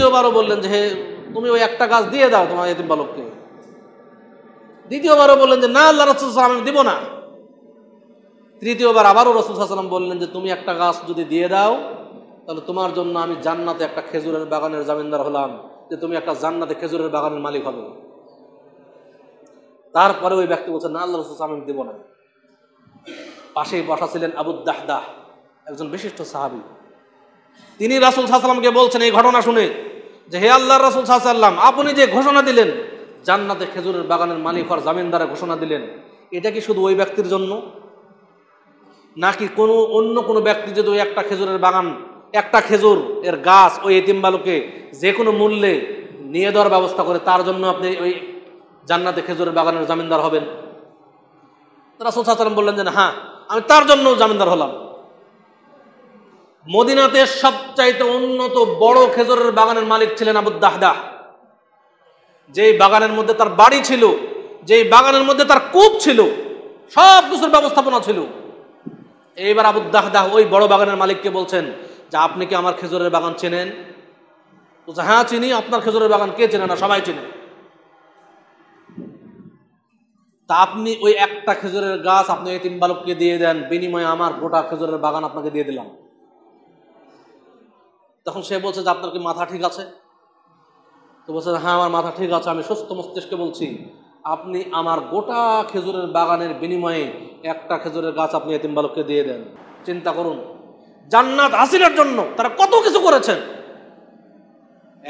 দ্বিতীয়বারও বললেন যে হে তুমি ওই একটা গাছ দিয়ে দাও তোমার এতিম বালককে দ্বিতীয়বারও বললেন যে না আল্লাহ রসুল আমি দিব না তৃতীয়বার আবারও রসুল সাল্লাম বললেন যে তুমি একটা গাছ যদি দিয়ে দাও তাহলে তোমার জন্য আমি জান্নাতে একটা খেজুরের বাগানের জামিনদার হলাম যে তুমি একটা জান্নাতে খেজুরের বাগানের মালিক হবে তারপরে ওই ব্যক্তি বলছে না আল্লাহ রসুল আমি দিব না পাশেই বসা ছিলেন আবুদ্দাহদাহ একজন বিশিষ্ট সাহাবি তিনি রাসুল সাহসালামকে বলছেন এই ঘটনা শুনে যে হে আল্লাহ রাসুল সাহসাল্লাম আপনি যে ঘোষণা দিলেন জান্নাতে খেজুরের বাগানের মালিক হওয়ার জামিনদারে ঘোষণা দিলেন এটা কি শুধু ওই ব্যক্তির জন্য নাকি কোনো অন্য কোনো ব্যক্তি যদি ওই একটা খেজুরের বাগান একটা খেজুর এর গাছ ওই এতিম বালুকে যে কোনো মূল্যে নিয়ে দেওয়ার ব্যবস্থা করে তার জন্য আপনি ওই জান্নাতে খেজুরের বাগানের জামিনদার হবেন রাসুল সাহসাল্লাম বললেন যে হ্যাঁ আমি তার জন্য জামিনদার হলাম মদিনাতে সবচাইতে উন্নত বড় খেজুরের বাগানের মালিক ছিলেন দাহদা যেই বাগানের মধ্যে তার বাড়ি ছিল যেই বাগানের মধ্যে তার কূপ ছিল সব কিছুর ব্যবস্থাপনা ছিল এইবার আবু আবুদ্দাহদাহ ওই বড় বাগানের মালিককে বলছেন যে আপনি কি আমার খেজুরের বাগান চেনেন বলছে হ্যাঁ চিনি আপনার খেজুরের বাগান কে চেনে না সবাই চেনে তা আপনি ওই একটা খেজুরের গাছ আপনি এই তিন বালককে দিয়ে দেন বিনিময়ে আমার গোটা খেজুরের বাগান আপনাকে দিয়ে দিলাম তখন সে বলছে যে আপনার কি মাথা ঠিক আছে তো বলছে হ্যাঁ আমার মাথা ঠিক আছে আমি সুস্থ মস্তিষ্কে বলছি আপনি আমার গোটা খেজুরের বাগানের বিনিময়ে একটা খেজুরের গাছ আপনি এতিম বালককে দিয়ে দেন চিন্তা করুন জান্নাত হাসিলের জন্য তারা কত কিছু করেছেন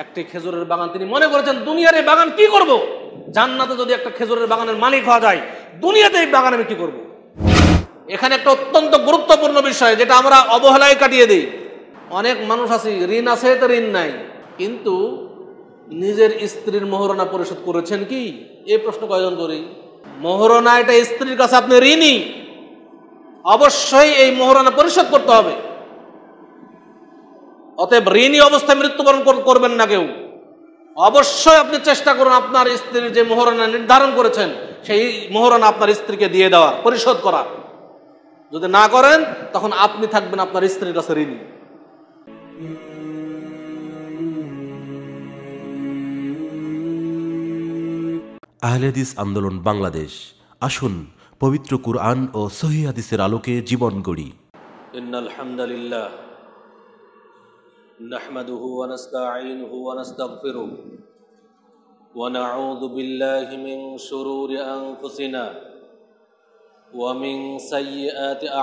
একটি খেজুরের বাগান তিনি মনে করেছেন দুনিয়ার এই বাগান কি করব জান্নাতে যদি একটা খেজুরের বাগানের মালিক হওয়া যায় দুনিয়াতে এই বাগান আমি কি করব এখানে একটা অত্যন্ত গুরুত্বপূর্ণ বিষয় যেটা আমরা অবহেলায় কাটিয়ে দিই অনেক মানুষ আছে ঋণ আছে তো ঋণ নাই কিন্তু নিজের স্ত্রীর মহরণা পরিশোধ করেছেন কি এই প্রশ্ন কয়জন করি মহরণা এটা স্ত্রীর কাছে আপনি ঋণই অবশ্যই এই মহরণা পরিশোধ করতে হবে অতএব ঋণী অবস্থায় মৃত্যুবরণ করবেন না কেউ অবশ্যই আপনি চেষ্টা করুন আপনার স্ত্রীর যে মহরণা নির্ধারণ করেছেন সেই মহরণা আপনার স্ত্রীকে দিয়ে দেওয়া পরিশোধ করা যদি না করেন তখন আপনি থাকবেন আপনার স্ত্রীর কাছে ঋণী আহলেদিস আন্দোলন বাংলাদেশ আসুন পবিত্র কুরআন ও সহি হাদিসের আলোকে জীবন গড়ি ইন্নাল হামদুলিল্লাহ নাহমাদুহু ওয়া نستাইনুহু ওয়া نستাগফিরু ওয়া নাউযু বিল্লাহি মিন শুরুরি আনফুসিনা ওয়া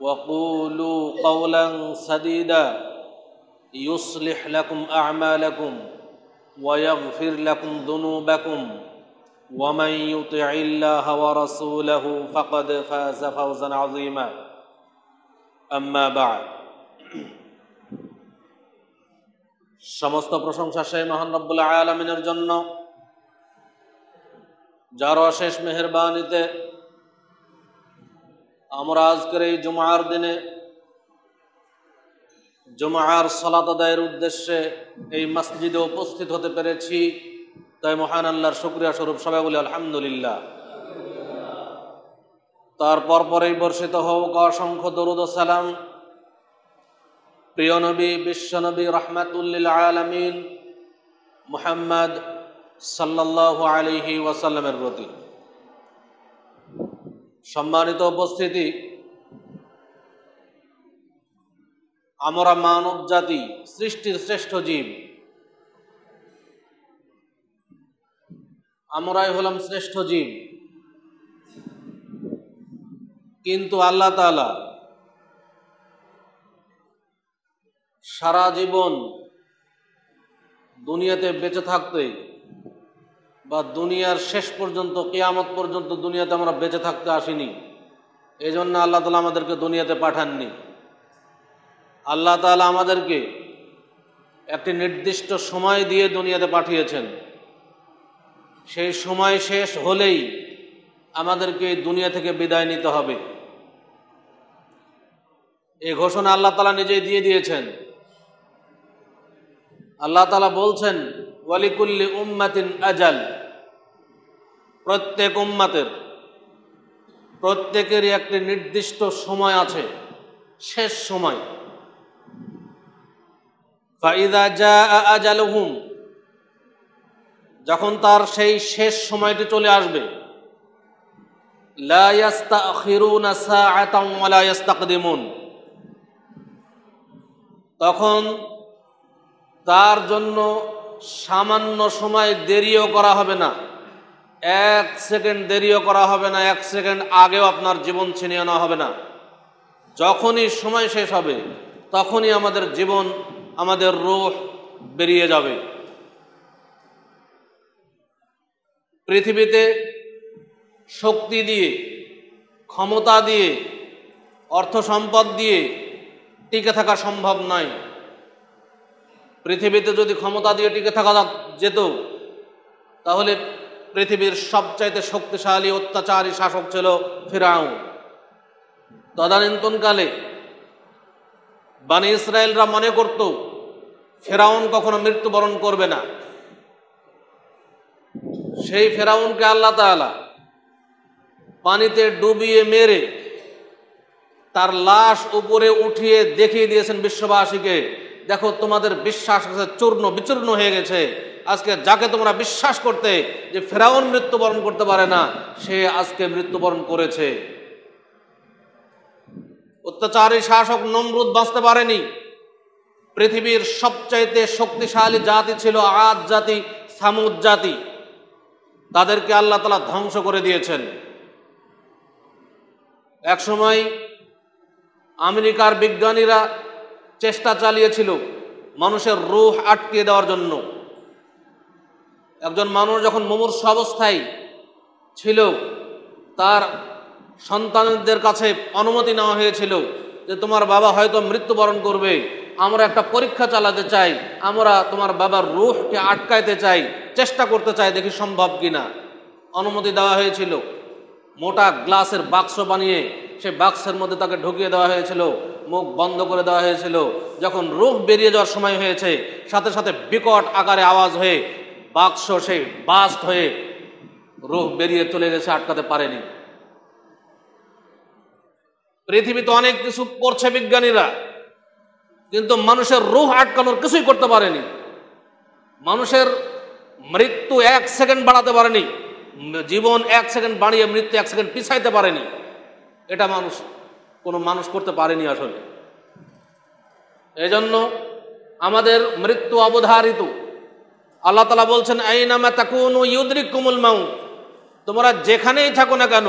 وقولوا قولا سديدا يصلح لكم اعمالكم ويغفر لكم ذنوبكم ومن يطع الله ورسوله فقد فاز فوزا عظيما اما بعد সমস্ত প্রশংসা সেই মহান রব্বুল্লাহ আলমিনের জন্য যার অশেষ মেহরবানিতে আমরা আজকের এই জুমার দিনে জুমার সলাত আদায়ের উদ্দেশ্যে এই মসজিদে উপস্থিত হতে পেরেছি তাই মহান আল্লাহর শুক্রিয়া স্বরূপ সবাই বলি আলহামদুলিল্লাহ তার পরপরেই বর্ষিত হোক অসংখ্য দরুদ সালাম প্রিয় নবী বিশ্বনবী রহমাতুল্লিল আলমিন মুহাম্মদ সাল্লাহ আলিহি ওয়াসাল্লামের প্রতি সম্মানিত উপস্থিতি আমরা মানব জাতি সৃষ্টির শ্রেষ্ঠ জীব আমরাই হলাম শ্রেষ্ঠ জীব কিন্তু আল্লাহ তালা সারা জীবন দুনিয়াতে বেঁচে থাকতেই বা দুনিয়ার শেষ পর্যন্ত কেয়ামত পর্যন্ত দুনিয়াতে আমরা বেঁচে থাকতে আসিনি এই জন্য আল্লাহ তালা আমাদেরকে দুনিয়াতে পাঠাননি আল্লাহ তালা আমাদেরকে একটি নির্দিষ্ট সময় দিয়ে দুনিয়াতে পাঠিয়েছেন সেই সময় শেষ হলেই আমাদেরকে দুনিয়া থেকে বিদায় নিতে হবে এই ঘোষণা আল্লাহ তালা নিজেই দিয়ে দিয়েছেন আল্লাহ তালা বলছেন ওয়ালিকুল্লি উম্মাতিন আজাল প্রত্যেক উম্মাতের প্রত্যেকেরই একটি নির্দিষ্ট সময় আছে শেষ সময় ফাইদা যা হুম যখন তার সেই শেষ সময়টি চলে আসবে তখন তার জন্য সামান্য সময় দেরিও করা হবে না এক সেকেন্ড দেরিও করা হবে না এক সেকেন্ড আগেও আপনার জীবন ছিনিয়ে নেওয়া হবে না যখনই সময় শেষ হবে তখনই আমাদের জীবন আমাদের রোহ বেরিয়ে যাবে পৃথিবীতে শক্তি দিয়ে ক্ষমতা দিয়ে অর্থ সম্পদ দিয়ে টিকে থাকা সম্ভব নয় পৃথিবীতে যদি ক্ষমতা দিয়ে টিকে থাকা যেত তাহলে পৃথিবীর সবচাইতে শক্তিশালী অত্যাচারী শাসক ছিল ফিরাউন তদানীন্তনকালে বানী ইসরায়েলরা মনে করত ফেরাউন কখনো মৃত্যুবরণ করবে না সেই ফেরাউনকে আল্লাহ তালা পানিতে ডুবিয়ে মেরে তার লাশ উপরে উঠিয়ে দেখিয়ে দিয়েছেন বিশ্ববাসীকে দেখো তোমাদের বিশ্বাস চূর্ণ বিচূর্ণ হয়ে গেছে আজকে যাকে তোমরা বিশ্বাস করতে যে ফেরাউন মৃত্যুবরণ করতে পারে না সে আজকে মৃত্যুবরণ করেছে অত্যাচারী শাসক নমরুদ বাঁচতে পারেনি পৃথিবীর সবচাইতে শক্তিশালী জাতি ছিল আজ জাতি সামুদ জাতি তাদেরকে আল্লাহ তালা ধ্বংস করে দিয়েছেন একসময় আমেরিকার বিজ্ঞানীরা চেষ্টা চালিয়েছিল মানুষের রুহ আটকে দেওয়ার জন্য একজন মানুষ যখন মুমূর্ষ অবস্থায় ছিল তার সন্তানদের কাছে অনুমতি নেওয়া হয়েছিল যে তোমার বাবা হয়তো মৃত্যুবরণ করবে আমরা একটা পরীক্ষা চালাতে চাই আমরা তোমার বাবার রুহকে আটকাইতে চাই চেষ্টা করতে চাই দেখি সম্ভব কিনা অনুমতি দেওয়া হয়েছিল মোটা গ্লাসের বাক্স বানিয়ে সে বাক্সের মধ্যে তাকে ঢুকিয়ে দেওয়া হয়েছিল মুখ বন্ধ করে দেওয়া হয়েছিল যখন রুখ বেরিয়ে যাওয়ার সময় হয়েছে সাথে সাথে বিকট আকারে আওয়াজ হয়ে বাক্স সেই বাস্ট হয়ে রোহ বেরিয়ে চলে গেছে আটকাতে পারেনি পৃথিবীতে অনেক কিছু করছে বিজ্ঞানীরা কিন্তু মানুষের রোহ আটকানোর কিছুই করতে পারেনি মানুষের মৃত্যু এক সেকেন্ড বাড়াতে পারেনি জীবন এক সেকেন্ড বাড়িয়ে মৃত্যু এক সেকেন্ড পিছাইতে পারেনি এটা মানুষ কোনো মানুষ করতে পারেনি আসলে এজন্য আমাদের মৃত্যু অবধারিত আল্লাহ তালা বলছেন আইনামা তাকুনু ইউদ্রিক কুমুল মাউ তোমরা যেখানেই থাকো না কেন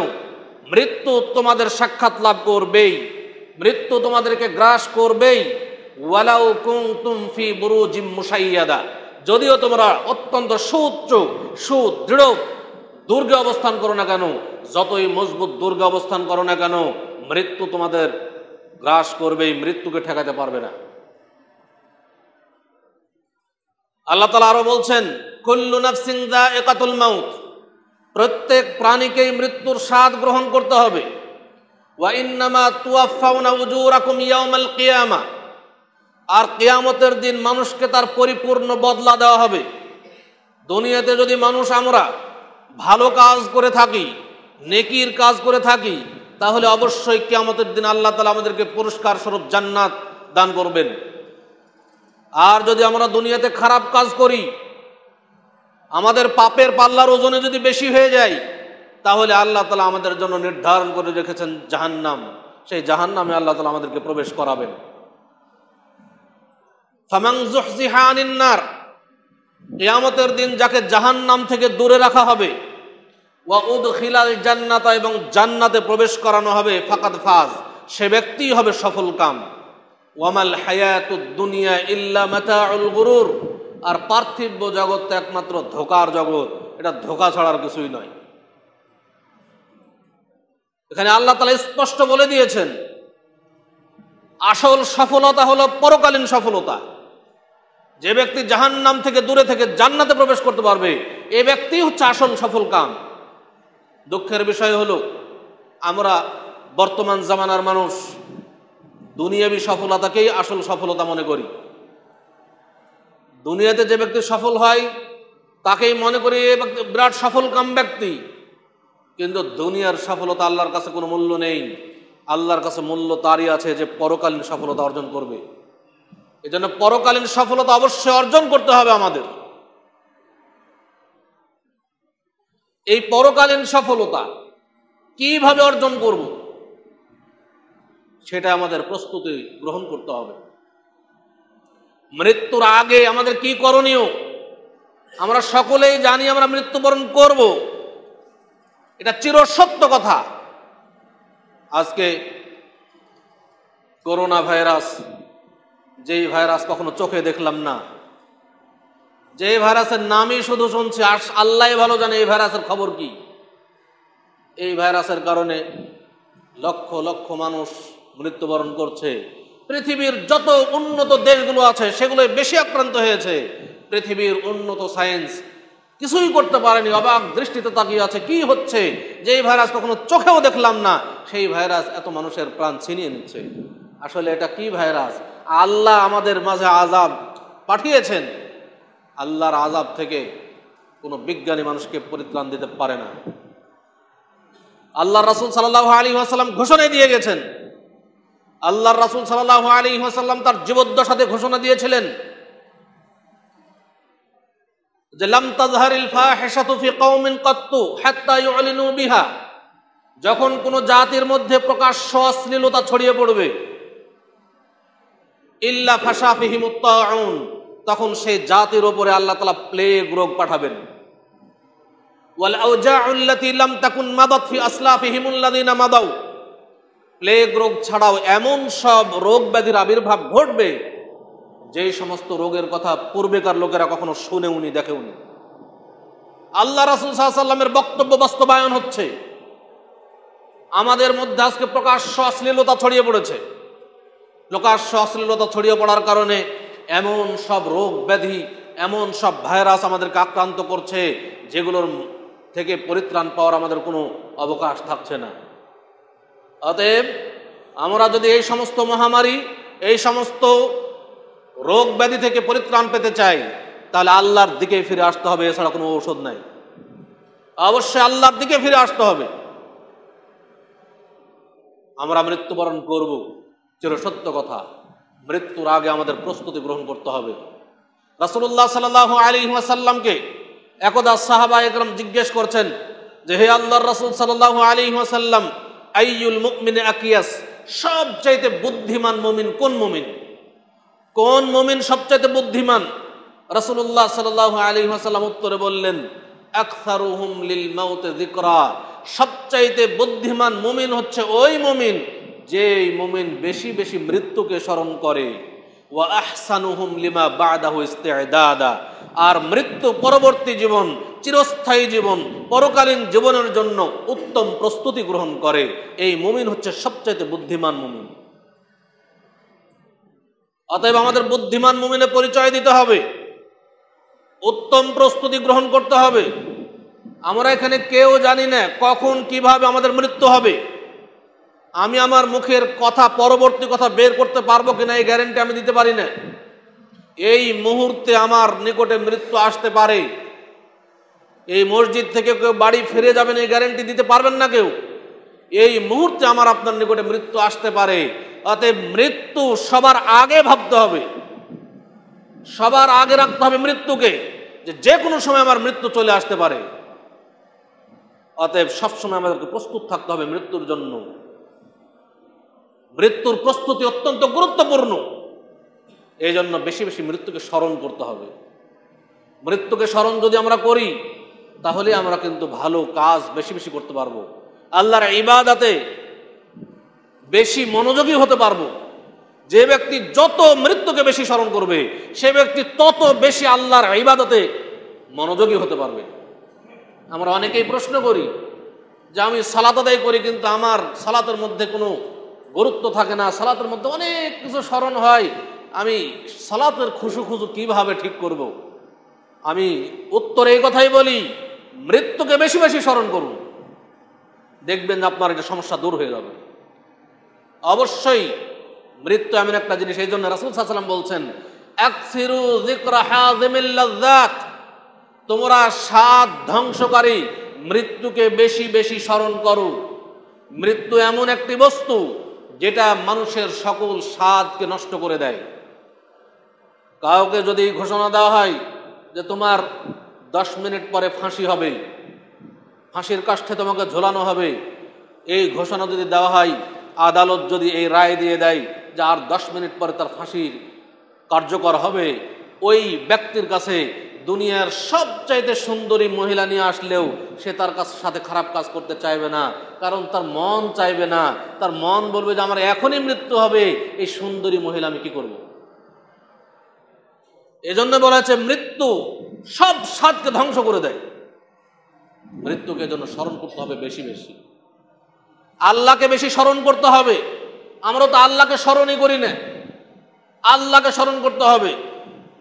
মৃত্যু তোমাদের সাক্ষাৎ লাভ করবেই মৃত্যু তোমাদেরকে গ্রাস করবেই ওয়ালাউ কুং তুমফি বুরু জিম মুসাইয়াদা যদিও তোমরা অত্যন্ত সুউচ্চ সুদৃঢ় দুর্গে অবস্থান করো না কেন যতই মজবুত দুর্গে অবস্থান করো না কেন মৃত্যু তোমাদের গ্রাস করবেই মৃত্যুকে ঠেকাতে পারবে না আল্লাহ তালা আরো বলছেন কুল্লু নাফসিং দা একাতুল মাউত প্রত্যেক প্রাণীকেই মৃত্যুর স্বাদ গ্রহণ করতে হবে ওয়াইন্নামা তুয়াফাউনা উজুরাকুম ইয়ামাল কিয়ামা আর কেয়ামতের দিন মানুষকে তার পরিপূর্ণ বদলা দেওয়া হবে দুনিয়াতে যদি মানুষ আমরা ভালো কাজ করে থাকি নেকির কাজ করে থাকি তাহলে অবশ্যই কেয়ামতের দিন আল্লাহ তালা আমাদেরকে পুরস্কার স্বরূপ জান্নাত দান করবেন আর যদি আমরা দুনিয়াতে খারাপ কাজ করি আমাদের পাপের পাল্লার ওজনে যদি বেশি হয়ে যায় তাহলে আল্লাহ তালা আমাদের জন্য নির্ধারণ করে রেখেছেন জাহান্নাম সেই জাহান্নামে আল্লাহ তালা আমাদেরকে প্রবেশ করাবেন নার কেয়ামতের দিন যাকে জাহান্নাম থেকে দূরে রাখা হবে ওয়াউদ খিলাল জান্নাতা এবং জান্নাতে প্রবেশ করানো হবে ফাকাদ ফাজ সে ব্যক্তিই হবে সফল কাম ওয়ামাল দুনিয়া ইল্লা মাতাউল গুরুর আর পার্থিব্য জগৎ তো একমাত্র ধোকার জগৎ এটা ধোকা ছাড়ার কিছুই নয় এখানে আল্লাহ তালা স্পষ্ট বলে দিয়েছেন আসল সফলতা হলো পরকালীন সফলতা যে ব্যক্তি জাহান নাম থেকে দূরে থেকে জান্নাতে প্রবেশ করতে পারবে এ ব্যক্তি হচ্ছে আসল সফল কাম দুঃখের বিষয় হলো আমরা বর্তমান জামানার মানুষ দুনিয়াবি সফলতাকেই আসল সফলতা মনে করি দুনিয়াতে যে ব্যক্তি সফল হয় তাকেই মনে করি এ ব্যক্তি বিরাট সফল কাম ব্যক্তি কিন্তু দুনিয়ার সফলতা আল্লাহর কাছে কোনো মূল্য নেই আল্লাহর কাছে মূল্য তারই আছে যে পরকালীন সফলতা অর্জন করবে এজন্য পরকালীন সফলতা অবশ্যই অর্জন করতে হবে আমাদের এই পরকালীন সফলতা কিভাবে অর্জন করবো সেটা আমাদের প্রস্তুতি গ্রহণ করতে হবে মৃত্যুর আগে আমাদের কি করণীয় আমরা সকলেই জানি আমরা মৃত্যুবরণ করব এটা চিরসত্য কথা আজকে করোনা ভাইরাস যেই ভাইরাস কখনো চোখে দেখলাম না যে ভাইরাসের নামই শুধু শুনছি আর আল্লাহ ভালো জানে এই ভাইরাসের খবর কি এই ভাইরাসের কারণে লক্ষ লক্ষ মানুষ মৃত্যুবরণ করছে পৃথিবীর যত উন্নত দেশগুলো আছে সেগুলো বেশি আক্রান্ত হয়েছে পৃথিবীর উন্নত সায়েন্স কিছুই করতে পারেনি অবাক দৃষ্টিতে তাকিয়ে আছে কি হচ্ছে যে ভাইরাস কখনো চোখেও দেখলাম না সেই ভাইরাস এত মানুষের প্রাণ ছিনিয়ে নিচ্ছে আসলে এটা কি ভাইরাস আল্লাহ আমাদের মাঝে আজাব পাঠিয়েছেন আল্লাহর আজাব থেকে কোনো বিজ্ঞানী মানুষকে পরিত্রাণ দিতে পারে না আল্লাহ রাসুল সাল্লাহ আলী আসালাম ঘোষণায় দিয়ে গেছেন আল্লাহ রাসুল সাল্লাহ আলী হাসাল্লাম তার জীবদ্দশাতে ঘোষণা দিয়েছিলেন যে কত্তু বিহা যখন কোন জাতির মধ্যে প্রকাশ্য অশ্লীলতা ছড়িয়ে পড়বে ইল্লা ফাসা ফিহিম উত্তাউন তখন সেই জাতির ওপরে আল্লাহ তালা প্লেগ রোগ পাঠাবেন ওয়াল আউজা উল্লাতি লাম তাকুন মাদাত ফি আসলাফিহিম উল্লাদিনা মাদাউ প্লেগ রোগ ছাড়াও এমন সব রোগ ব্যাধির আবির্ভাব ঘটবে যে সমস্ত রোগের কথা পূর্বেকার লোকেরা কখনো শুনে উনি দেখে উনি আল্লাহ রাসুল সাল্লামের বক্তব্য বাস্তবায়ন হচ্ছে আমাদের মধ্যে আজকে প্রকাশ্য অশ্লীলতা ছড়িয়ে পড়েছে প্রকাশ্য অশ্লীলতা ছড়িয়ে পড়ার কারণে এমন সব রোগ ব্যাধি এমন সব ভাইরাস আমাদেরকে আক্রান্ত করছে যেগুলোর থেকে পরিত্রাণ পাওয়ার আমাদের কোনো অবকাশ থাকছে না অতএব আমরা যদি এই সমস্ত মহামারী এই সমস্ত রোগ ব্যাধি থেকে পরিত্রাণ পেতে চাই তাহলে আল্লাহর দিকে ফিরে আসতে হবে এছাড়া কোনো ঔষধ নাই অবশ্যই আল্লাহর দিকে ফিরে আসতে হবে আমরা মৃত্যুবরণ করব সত্য কথা মৃত্যুর আগে আমাদের প্রস্তুতি গ্রহণ করতে হবে রাসুল্লাহ সাল আলী ওয়াসাল্লামকে একদা সাহাবা একরম জিজ্ঞেস করছেন যে হে আল্লাহ রাসুল সাল্লাহ আলী সাল্লাম আইয়ুল মুকমিনে আকিয়াস সবচাইতে বুদ্ধিমান মমিন কোন মমিন কোন মমিন সবচাইতে বুদ্ধিমান রসুল্লাহ সাল আলী আসাল্লাম উত্তরে বললেন আকসারুহুম লিল মাউতে জিকরা সবচাইতে বুদ্ধিমান মুমিন হচ্ছে ওই মুমিন যেই মুমিন বেশি বেশি মৃত্যুকে স্মরণ করে ওয়া আহসানুহুম লিমা বাদাহু ইস্তেদাদা আর মৃত্যু পরবর্তী জীবন চিরস্থায়ী জীবন পরকালীন জীবনের জন্য উত্তম প্রস্তুতি গ্রহণ করে এই মুমিন হচ্ছে সবচাইতে বুদ্ধিমান মুমিন অতএব আমাদের বুদ্ধিমান মুমিনে পরিচয় দিতে হবে উত্তম প্রস্তুতি গ্রহণ করতে হবে আমরা এখানে কেউ জানি না কখন কিভাবে আমাদের মৃত্যু হবে আমি আমার মুখের কথা পরবর্তী কথা বের করতে পারবো কিনা এই গ্যারেন্টি আমি দিতে পারি না এই মুহূর্তে আমার নিকটে মৃত্যু আসতে পারে এই মসজিদ থেকে কেউ বাড়ি ফিরে যাবেন এই গ্যারেন্টি দিতে পারবেন না কেউ এই মুহূর্তে আমার আপনার নিকটে মৃত্যু আসতে পারে অতএব মৃত্যু সবার আগে ভাবতে হবে সবার আগে রাখতে হবে মৃত্যুকে যে যে কোনো সময় আমার মৃত্যু চলে আসতে পারে অতএব সবসময় আমাদেরকে প্রস্তুত থাকতে হবে মৃত্যুর জন্য মৃত্যুর প্রস্তুতি অত্যন্ত গুরুত্বপূর্ণ এই জন্য বেশি বেশি মৃত্যুকে স্মরণ করতে হবে মৃত্যুকে স্মরণ যদি আমরা করি তাহলে আমরা কিন্তু ভালো কাজ বেশি বেশি করতে পারবো আল্লাহর ইবাদাতে বেশি মনোযোগী হতে পারবো যে ব্যক্তি যত মৃত্যুকে বেশি স্মরণ করবে সে ব্যক্তি তত বেশি আল্লাহর ইবাদতে মনোযোগী হতে পারবে আমরা অনেকেই প্রশ্ন করি যে আমি সালাত আদায় করি কিন্তু আমার সালাতের মধ্যে কোনো গুরুত্ব থাকে না সালাতের মধ্যে অনেক কিছু স্মরণ হয় আমি সালাতের খুশু খুশু কিভাবে ঠিক করব। আমি উত্তরে এই কথাই বলি মৃত্যুকে বেশি বেশি স্মরণ করুন দেখবেন আপনার এটা সমস্যা দূর হয়ে যাবে অবশ্যই মৃত্যু এমন একটা জিনিস এই জন্য রাসুল সাল্লাম বলছেন তোমরা সাত ধ্বংসকারী মৃত্যুকে বেশি বেশি স্মরণ করো মৃত্যু এমন একটি বস্তু যেটা মানুষের সকল স্বাদকে নষ্ট করে দেয় কাউকে যদি ঘোষণা দেওয়া হয় যে তোমার দশ মিনিট পরে ফাঁসি হবে ফাঁসির কাষ্ঠে তোমাকে ঝোলানো হবে এই ঘোষণা যদি দেওয়া হয় আদালত যদি এই রায় দিয়ে দেয় যে আর দশ মিনিট পরে তার ফাঁসির কার্যকর হবে ওই ব্যক্তির কাছে দুনিয়ার সবচাইতে সুন্দরী মহিলা নিয়ে আসলেও সে তার কাছে সাথে খারাপ কাজ করতে চাইবে না কারণ তার মন চাইবে না তার মন বলবে যে আমার এখনই মৃত্যু হবে এই সুন্দরী মহিলা আমি কী করবো এজন্য বলা হয়েছে মৃত্যু সব সাতকে ধ্বংস করে দেয় মৃত্যুকে জন্য স্মরণ করতে হবে বেশি বেশি আল্লাহকে বেশি স্মরণ করতে হবে আমরা তো আল্লাহকে স্মরণই করি না আল্লাহকে স্মরণ করতে হবে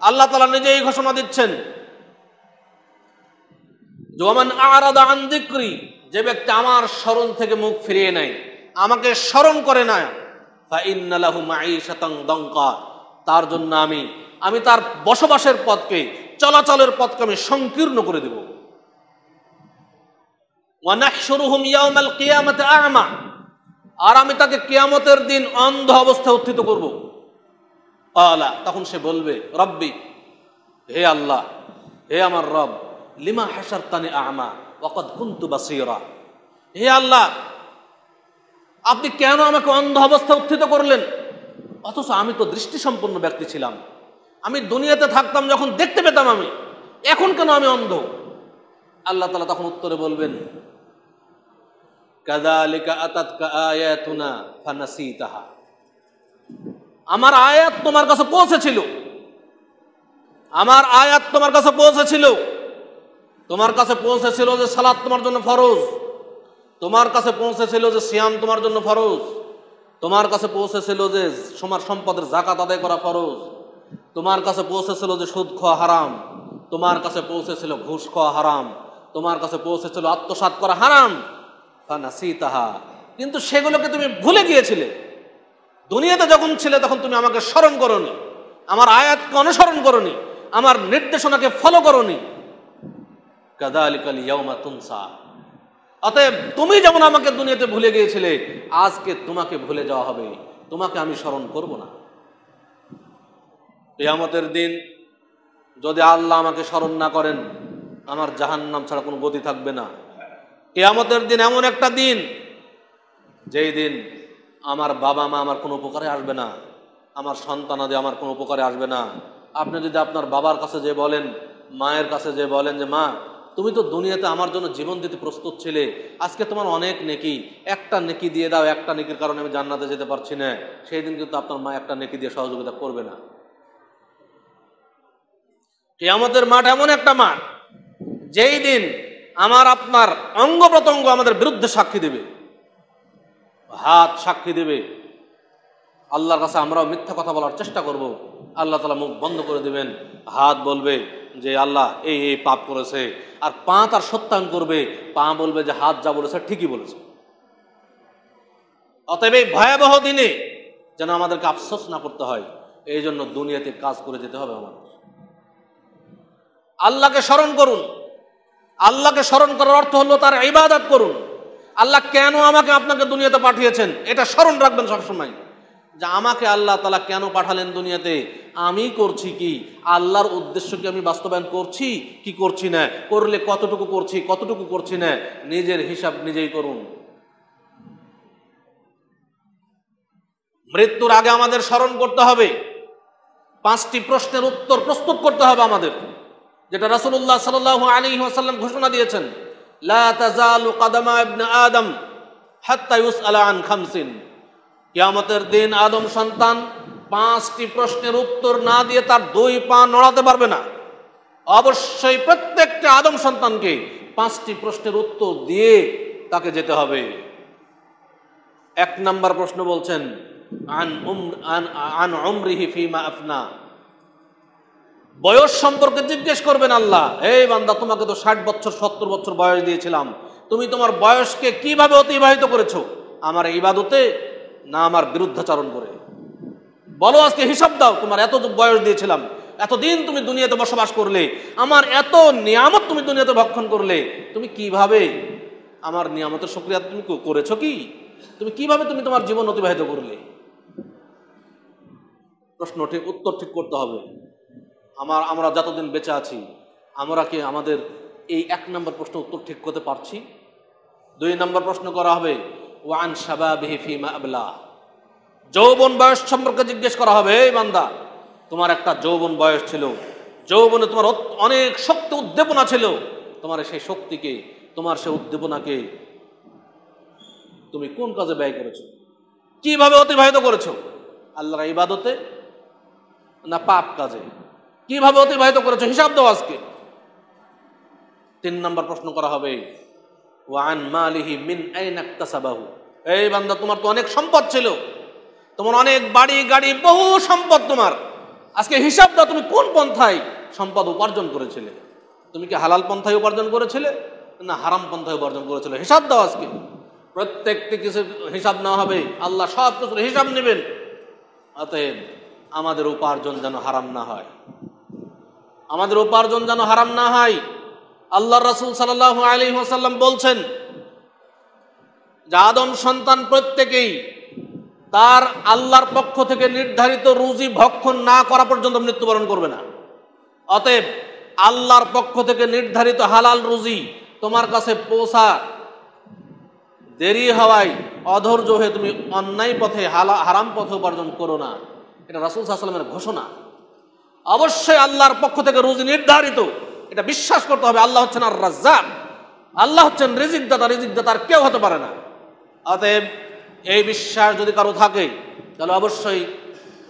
আল্লাহ তালা নিজেই ঘোষণা দিচ্ছেন জমান আরাদা আন্দিক্রি যে ব্যক্তি আমার স্মরণ থেকে মুখ ফিরিয়ে নেয় আমাকে স্মরণ করে না তার জন্য আমি আমি তার বসবাসের পথকে চলাচলের পথকে আমি সংকীর্ণ করে দেব আর আমি তাকে কেয়ামতের দিন অন্ধ অবস্থা উত্থিত করব আলা তখন সে বলবে রব্বি হে আল্লাহ হে আমার রব লিমা হাসার তানে আমা অকদ কুন্তু বাসিরা হে আল্লাহ আপনি কেন আমাকে অন্ধ অবস্থা উত্থিত করলেন অথচ আমি তো দৃষ্টিসম্পন্ন ব্যক্তি ছিলাম আমি দুনিয়াতে থাকতাম যখন দেখতে পেতাম আমি এখন কেন আমি অন্ধ আল্লাহ তালা তখন উত্তরে বলবেন তাহা আমার আয়াত তোমার কাছে পৌঁছেছিল আমার আয়াত তোমার কাছে পৌঁছেছিল তোমার কাছে পৌঁছেছিল যে সালাদ তোমার জন্য ফরজ তোমার কাছে পৌঁছেছিল যে সিয়াম তোমার জন্য ফরজ তোমার কাছে পৌঁছেছিল যে সমার সম্পদের জাকাত আদায় করা ফরজ তোমার কাছে পৌঁছেছিল যে সুদ খাওয়া হারাম তোমার কাছে পৌঁছেছিল ঘুষ খাওয়া হারাম তোমার কাছে পৌঁছেছিল আত্মসাত করা হারাম তাহা কিন্তু সেগুলোকে তুমি ভুলে গিয়েছিলে দুনিয়াতে যখন ছিলে তখন তুমি আমাকে স্মরণ করনি আমার আয়াতকে অনুসরণ করনি আমার নির্দেশনাকে ফলো করনি অতএব তুমি যেমন আমাকে দুনিয়াতে ভুলে গিয়েছিলে আজকে তোমাকে ভুলে যাওয়া হবে তোমাকে আমি স্মরণ করব না কেয়ামতের দিন যদি আল্লাহ আমাকে স্মরণ না করেন আমার জাহান্নাম ছাড়া কোনো গতি থাকবে না কেয়ামতের দিন এমন একটা দিন যেই দিন আমার বাবা মা আমার কোনো উপকারে আসবে না আমার সন্তান আদি আমার কোনো উপকারে আসবে না আপনি যদি আপনার বাবার কাছে যে বলেন মায়ের কাছে যে বলেন যে মা তুমি তো দুনিয়াতে আমার জন্য জীবন দিতে প্রস্তুত ছিলে আজকে তোমার অনেক নেকি একটা নেকি দিয়ে দাও একটা নেকির কারণে আমি জান্নাতে যেতে পারছি না সেই দিন কিন্তু আপনার মা একটা নেকি দিয়ে সহযোগিতা করবে না কেয়ামতের মাঠ এমন একটা মাঠ যেই দিন আমার আপনার অঙ্গ প্রত্যঙ্গ আমাদের বিরুদ্ধে সাক্ষী দেবে হাত সাক্ষী দেবে আল্লাহর কাছে আমরাও মিথ্যা কথা বলার চেষ্টা করব আল্লাহ তালা মুখ বন্ধ করে দেবেন হাত বলবে যে আল্লাহ এই এই পাপ করেছে আর পা তার সত্যায়ন করবে পা বলবে যে হাত যা বলেছে ঠিকই বলেছে অতএব এই ভয়াবহ দিনে যেন আমাদেরকে আফসোস না করতে হয় এই জন্য দুনিয়াতে কাজ করে যেতে হবে আমাদের আল্লাহকে স্মরণ করুন আল্লাহকে স্মরণ করার অর্থ হলো তার ইবাদত করুন আল্লাহ কেন আমাকে আপনাকে দুনিয়াতে পাঠিয়েছেন এটা স্মরণ রাখবেন সবসময় যে আমাকে আল্লাহ তালা কেন পাঠালেন দুনিয়াতে আমি করছি কি আল্লাহর উদ্দেশ্য কি আমি বাস্তবায়ন করছি কি করছি না করলে কতটুকু করছি কতটুকু করছি না নিজের হিসাব নিজেই করুন মৃত্যুর আগে আমাদের স্মরণ করতে হবে পাঁচটি প্রশ্নের উত্তর প্রস্তুত করতে হবে আমাদের যেটা রাসুল্লাহ সাল আলী আসাল্লাম ঘোষণা দিয়েছেন আদম হাত্তায়ুস আলান খামসিন কিয়ামতের দিন আদম সন্তান পাঁচটি প্রশ্নের উত্তর না দিয়ে তার দুই পা নড়াতে পারবে না অবশ্যই প্রত্যেকটা আদম সন্তানকে পাঁচটি প্রশ্নের উত্তর দিয়ে তাকে যেতে হবে এক নম্বর প্রশ্ন বলছেন আন উম আন আন উমরিহি ফিমা আফনা বয়স সম্পর্কে জিজ্ঞেস করবেন আল্লাহ এই বান্দা তোমাকে তো ষাট বছর সত্তর বছর বয়স দিয়েছিলাম তুমি তোমার বয়সকে কিভাবে অতিবাহিত করেছো আমার ইবাদতে না আমার বিরুদ্ধাচারণ করে বলো আজকে হিসাব দাও তোমার এত বয়স দিয়েছিলাম এতদিন তুমি দুনিয়াতে বসবাস করলে আমার এত নিয়ামত তুমি দুনিয়াতে ভক্ষণ করলে তুমি কিভাবে আমার নিয়ামতের সক্রিয়া তুমি করেছো কি তুমি কিভাবে তুমি তোমার জীবন অতিবাহিত করলে প্রশ্নটি উত্তর ঠিক করতে হবে আমার আমরা যতদিন বেঁচে আছি আমরা কি আমাদের এই এক নম্বর প্রশ্ন উত্তর ঠিক করতে পারছি দুই নম্বর প্রশ্ন করা হবে ওয়ান সাবা বেহিফিমা আবলা যৌবন বয়স সম্পর্কে জিজ্ঞেস করা হবে এই বান্দা তোমার একটা যৌবন বয়স ছিল যৌবনে তোমার অনেক শক্তি উদ্দীপনা ছিল তোমার সেই শক্তিকে তোমার সেই উদ্দীপনাকে তুমি কোন কাজে ব্যয় করেছ কিভাবে অতিবাহিত করেছো আল্লাহর ইবাদতে না পাপ কাজে কিভাবে অতিবাহিত করেছো হিসাব দাও আজকে তিন নম্বর প্রশ্ন করা হবে ওয়ান মালিহি মিন আইনাক্তাসাবাহু এই বান্দা তোমার তো অনেক সম্পদ ছিল তোমার অনেক বাড়ি গাড়ি বহু সম্পদ তোমার আজকে হিসাব দাও তুমি কোন পন্থায় সম্পদ উপার্জন করেছিলে তুমি কি হালাল পন্থায় উপার্জন করেছিলে না হারাম পন্থায় উপার্জন করেছিল হিসাব দাও আজকে প্রত্যেকটি কিছু হিসাব না হবে আল্লাহ সব কিছুর হিসাব নেবেন অতএব আমাদের উপার্জন যেন হারাম না হয় আমাদের উপার্জন যেন হারাম না হয় আল্লাহ রাসুল সাল্লাহ আলী হোসাল্লাম বলছেন যাদম সন্তান প্রত্যেকেই তার আল্লাহর পক্ষ থেকে নির্ধারিত রুজি ভক্ষণ না করা পর্যন্ত মৃত্যুবরণ করবে না অতএব আল্লাহর পক্ষ থেকে নির্ধারিত হালাল রুজি তোমার কাছে পৌঁছা দেরি হওয়ায় অধৈর্য হয়ে তুমি অন্যায় পথে হালা হারাম পথে উপার্জন করো না এটা রাসুল সাল্লামের ঘোষণা অবশ্যই আল্লাহর পক্ষ থেকে রুজি নির্ধারিত এটা বিশ্বাস করতে হবে আল্লাহ হচ্ছেন আর রাজ্জাক আল্লাহ হচ্ছেন রিজিকদাতা আর কেউ হতে পারে না অতএব এই বিশ্বাস যদি কারো থাকে তাহলে অবশ্যই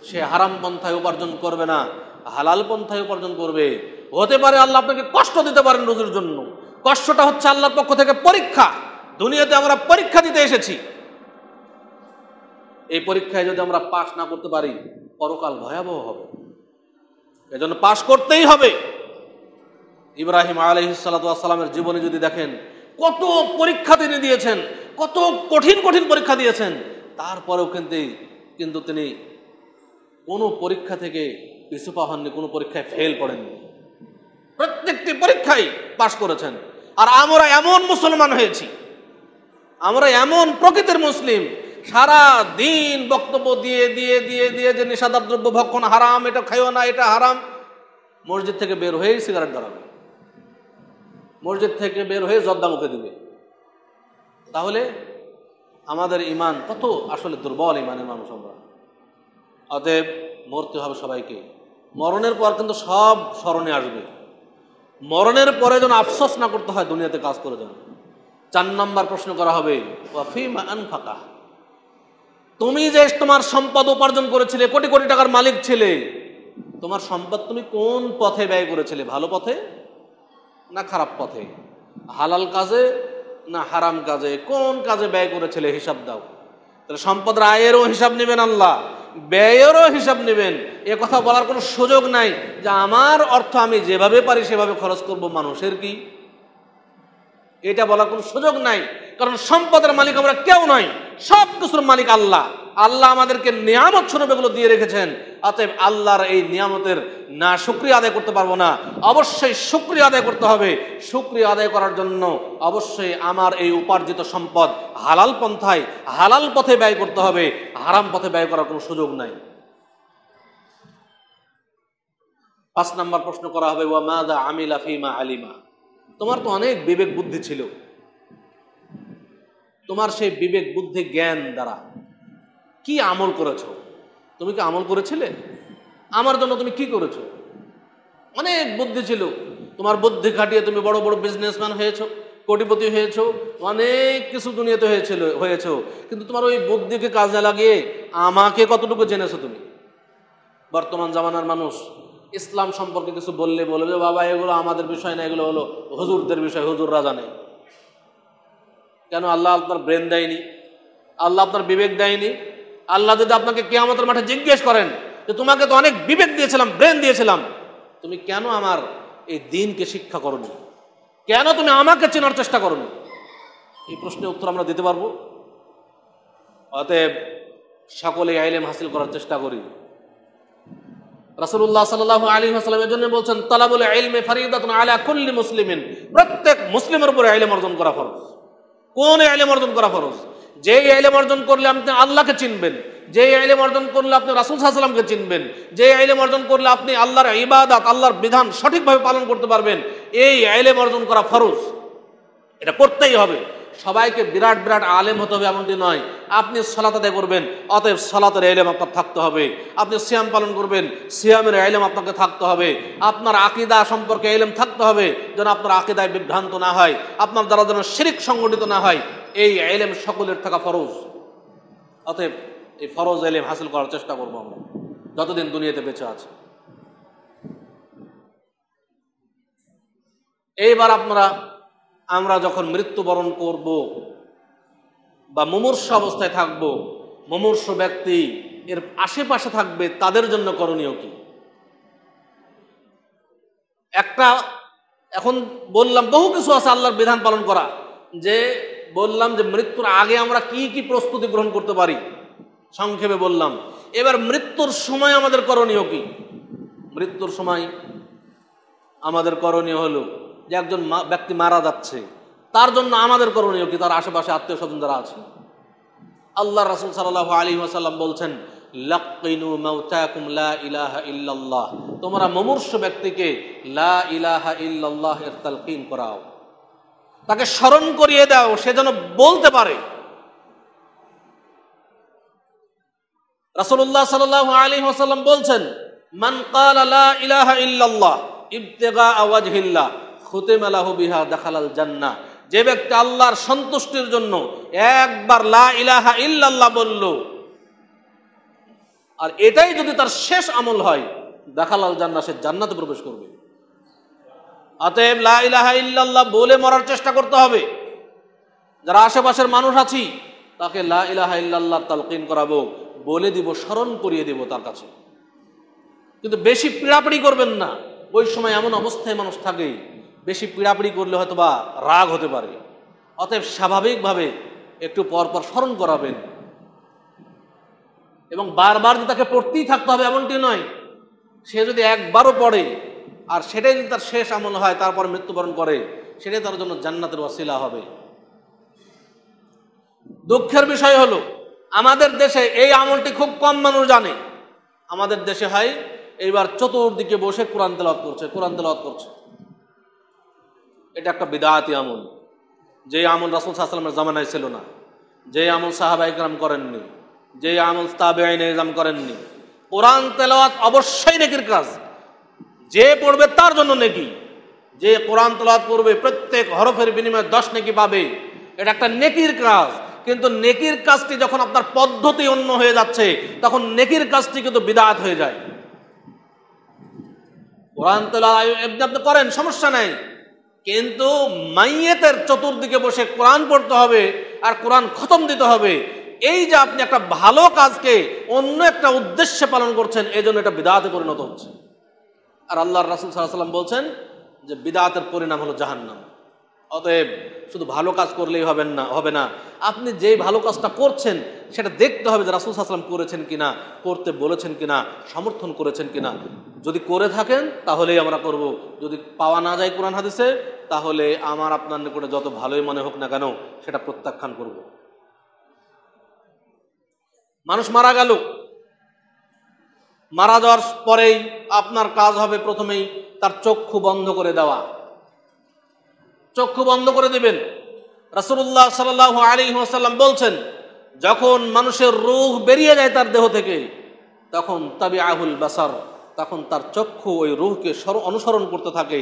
সে হারাম পন্থায় উপার্জন করবে না হালাল পন্থায় উপার্জন করবে হতে পারে আল্লাহ আপনাকে কষ্ট দিতে পারেন রুজির জন্য কষ্টটা হচ্ছে আল্লাহর পক্ষ থেকে পরীক্ষা দুনিয়াতে আমরা পরীক্ষা দিতে এসেছি এই পরীক্ষায় যদি আমরা পাশ না করতে পারি পরকাল ভয়াবহ হবে এজন্য পাশ করতেই হবে ইব্রাহিম আলহিসালামের জীবনে যদি দেখেন কত পরীক্ষা তিনি দিয়েছেন কত কঠিন কঠিন পরীক্ষা দিয়েছেন তারপরেও কিন্তু কিন্তু তিনি কোনো পরীক্ষা থেকে পা হননি কোনো পরীক্ষায় ফেল করেননি প্রত্যেকটি পরীক্ষায় পাশ করেছেন আর আমরা এমন মুসলমান হয়েছি আমরা এমন প্রকৃতির মুসলিম সারা দিন বক্তব্য দিয়ে দিয়ে দিয়ে দিয়ে যে নেশাদার দ্রব্য ভক্ষণ হারাম এটা খাইও না এটা হারাম মসজিদ থেকে বের হয়েই সিগারেট ধরাবে মসজিদ থেকে বের হয়ে জর্দা মুখে দিবে তাহলে আমাদের ইমান কত আসলে দুর্বল ইমানের মানুষ আমরা অতএব মরতে হবে সবাইকে মরণের পর কিন্তু সব স্মরণে আসবে মরণের পরে যেন আফসোস না করতে হয় দুনিয়াতে কাজ করে যেন চার নম্বর প্রশ্ন করা হবে ওয়াফিমা ফাঁকা তুমি যে তোমার সম্পদ উপার্জন করেছিলে কোটি কোটি টাকার মালিক ছিলে তোমার সম্পদ তুমি কোন পথে ব্যয় করেছিলে ভালো পথে না খারাপ পথে হালাল কাজে না হারাম কাজে কোন কাজে ব্যয় করেছিলে হিসাব দাও তাহলে সম্পদ আয়েরও হিসাব নেবেন আল্লাহ ব্যয়েরও হিসাব নেবেন এ কথা বলার কোনো সুযোগ নাই যে আমার অর্থ আমি যেভাবে পারি সেভাবে খরচ করব মানুষের কি এটা বলার কোনো সুযোগ নাই কারণ সম্পদের মালিক আমরা কেউ নয় সব কিছুর মালিক আল্লাহ আল্লাহ আমাদেরকে নিয়ামত স্বরূপ এগুলো দিয়ে রেখেছেন অতএব আল্লাহর এই নিয়ামতের না সুক্রিয়া আদায় করতে পারবো না অবশ্যই শুক্রিয়া আদায় করতে হবে সুক্রিয়া আদায় করার জন্য অবশ্যই আমার এই উপার্জিত সম্পদ হালাল পন্থায় হালাল পথে ব্যয় করতে হবে হারাম পথে ব্যয় করার কোনো সুযোগ নাই পাঁচ নম্বর প্রশ্ন করা হবে ওয়া মাদা আমিলা ফিমা আলিমা তোমার তো অনেক বিবেক বুদ্ধি ছিল তোমার সেই বিবেক বুদ্ধি জ্ঞান দ্বারা কি আমল করেছো তুমি কি আমল করেছিলে আমার জন্য তুমি কি করেছো অনেক বুদ্ধি ছিল তোমার বুদ্ধি খাটিয়ে তুমি বড় বড় বিজনেসম্যান হয়েছো কোটিপতি হয়েছ অনেক কিছু দুনিয়াতে হয়েছিল হয়েছো কিন্তু তোমার ওই বুদ্ধিকে কাজে লাগিয়ে আমাকে কতটুকু জেনেছো তুমি বর্তমান জামানার মানুষ ইসলাম সম্পর্কে কিছু বললে বলবে বাবা এগুলো আমাদের বিষয় না এগুলো হলো হুজুরদের বিষয় হুজুররা জানে কেন আল্লাহ আপনার ব্রেন দেয়নি আল্লাহ আপনার বিবেক দেয়নি আল্লাহ যদি আপনাকে কেয়ামতের মাঠে জিজ্ঞেস করেন যে তোমাকে তো অনেক বিবেক দিয়েছিলাম ব্রেন দিয়েছিলাম তুমি কেন আমার এই দিনকে শিক্ষা করনি কেন তুমি আমাকে চেনার চেষ্টা করনি এই প্রশ্নের উত্তর আমরা দিতে পারবো অতএব সকলে আইলেম হাসিল করার চেষ্টা করি রাসুল্লাহ সাল্লাহ আলী হাসলামের জন্য বলছেন তালাবুল আইলমে ফারিদাত আলা কুল্লি মুসলিমিন প্রত্যেক মুসলিমের উপরে আইলেম অর্জন করা ফরজ কোন এলেম অর্জন করা ফরজ যে এলেম অর্জন করলে আপনি আল্লাহকে চিনবেন যে আইলেম অর্জন করলে আপনি রাসুল সাহসাল্লামকে চিনবেন যে আইলেম অর্জন করলে আপনি আল্লাহর ইবাদাত আল্লাহর বিধান সঠিকভাবে পালন করতে পারবেন এই আইলেম অর্জন করা ফরজ এটা করতেই হবে সবাইকে বিরাট বিরাট আলেম হতে হবে এমনটি নয় আপনি সলাত করবেন অতএব সলাতের এলেম আপনার থাকতে হবে আপনি সিয়াম পালন করবেন সিয়ামের এলেম আপনাকে থাকতে হবে আপনার আকিদা সম্পর্কে এলেম থাকতে হবে যেন আপনার আকিদায় বিভ্রান্ত না হয় আপনার দ্বারা যেন শিরিক সংগঠিত না হয় এই এলেম সকলের থাকা ফরজ অতএব এই ফরজ এলেম হাসিল করার চেষ্টা করবো আমরা যতদিন দুনিয়াতে বেঁচে আছে এইবার আপনারা আমরা যখন মৃত্যুবরণ করব বা মুমূর্ষ অবস্থায় থাকব মুমূর্ষ ব্যক্তি এর আশেপাশে থাকবে তাদের জন্য করণীয় কি একটা এখন বললাম বহু কিছু আছে আল্লাহর বিধান পালন করা যে বললাম যে মৃত্যুর আগে আমরা কি কি প্রস্তুতি গ্রহণ করতে পারি সংক্ষেপে বললাম এবার মৃত্যুর সময় আমাদের করণীয় কি মৃত্যুর সময় আমাদের করণীয় হলো যে একজন ব্যক্তি মারা যাচ্ছে তার জন্য আমাদের করণীয় কি তার আশেপাশে আত্মীয় স্বজন যারা আছে আল্লাহ রাসুল সাল্লাহ আলী আসাল্লাম বলছেন লাকিনু মাউতাকুম ইল্লাল্লাহ তোমরা মমূর্ষ ব্যক্তিকে লা ইলাহা ইল্লাল্লাহ এর করাও তাকে স্মরণ করিয়ে দাও সে যেন বলতে পারে রাসূলুল্লাহ সাল্লাল্লাহু আলাইহি ওয়াসাল্লাম বলছেন মান ক্বালা লা ইলাহা ইল্লাল্লাহ ইবতিগা ওয়াজহিল্লাহ হতে মেলা হবিহা দেখালাল জান্না যে ব্যক্তি আল্লাহর সন্তুষ্টির জন্য একবার লা ইলাহা ইল্লাল্লাহ বলল আর এটাই যদি তার শেষ আমল হয় দেখালাল জান্না সে জান্নাতে প্রবেশ করবে অতএব লা ইলাহা ইল্লাল্লাহ বলে মরার চেষ্টা করতে হবে যারা আশেপাশের মানুষ আছি তাকে লা ইলাহা ইল্লাল্লাহ তালকিন করাবো বলে দিব স্মরণ করিয়ে দিব তার কাছে কিন্তু বেশি পীড়াপিড়ি করবেন না ওই সময় এমন অবস্থায় মানুষ থাকে বেশি পীড়াপিড়ি করলে হয়তো বা রাগ হতে পারে অতএব স্বাভাবিকভাবে একটু পরপর স্মরণ করাবেন এবং বারবার যে তাকে পড়তেই থাকতে হবে এমনটি নয় সে যদি একবারও পড়ে আর সেটাই যদি তার শেষ আমল হয় তারপর মৃত্যুবরণ করে সেটাই তার জন্য জান্নাতের অশিলা হবে দুঃখের বিষয় হলো আমাদের দেশে এই আমলটি খুব কম মানুষ জানে আমাদের দেশে হয় এইবার চতুর্দিকে বসে কোরআন তেলাওয়াত করছে কোরআন তেলাওয়াত করছে এটা একটা বিদায়াতি আমল যে আমল রাসুল সাহসালামের জামানায় ছিল না যে আমল সাহাবা ইকরাম করেননি যে আমল তাবে আইন ইকরাম করেননি কোরআন তেলাওয়াত অবশ্যই নেকির কাজ যে পড়বে তার জন্য নেকি যে কোরআন তেলাওয়াত করবে প্রত্যেক হরফের বিনিময়ে দশ নেকি পাবে এটা একটা নেকির কাজ কিন্তু নেকির কাজটি যখন আপনার পদ্ধতি অন্য হয়ে যাচ্ছে তখন নেকির কাজটি কিন্তু বিদাত হয়ে যায় কোরআন তেলাওয়াত আপনি করেন সমস্যা নাই কিন্তু মাইয়েতের চতুর্দিকে বসে কোরআন পড়তে হবে আর কোরআন খতম দিতে হবে এই যে আপনি একটা ভালো কাজকে অন্য একটা উদ্দেশ্যে পালন করছেন এই জন্য এটা বিদাতে পরিণত হচ্ছে আর আল্লাহর রাসুল সাল্লাম বলছেন যে বিদাতের পরিণাম হলো জাহান্নাম অতএব শুধু ভালো কাজ করলেই হবেন না হবে না আপনি যেই ভালো কাজটা করছেন সেটা দেখতে হবে যে রাসুল সাহসালাম করেছেন কিনা করতে বলেছেন কিনা সমর্থন করেছেন কিনা যদি করে থাকেন তাহলেই আমরা করব যদি পাওয়া না যায় কোরআন হাদিসে তাহলে আমার আপনার নিকটে যত ভালোই মনে হোক না কেন সেটা প্রত্যাখ্যান করব মানুষ মারা গেল মারা যাওয়ার পরেই আপনার কাজ হবে প্রথমেই তার চক্ষু বন্ধ করে দেওয়া চক্ষু বন্ধ করে দেবেন রাসুল্লাহ সাল আলী সাল্লাম বলছেন যখন মানুষের রোগ বেরিয়ে যায় তার দেহ থেকে তখন তাবি আহুল বাসার তখন তার চক্ষু ওই রুহকে অনুসরণ করতে থাকে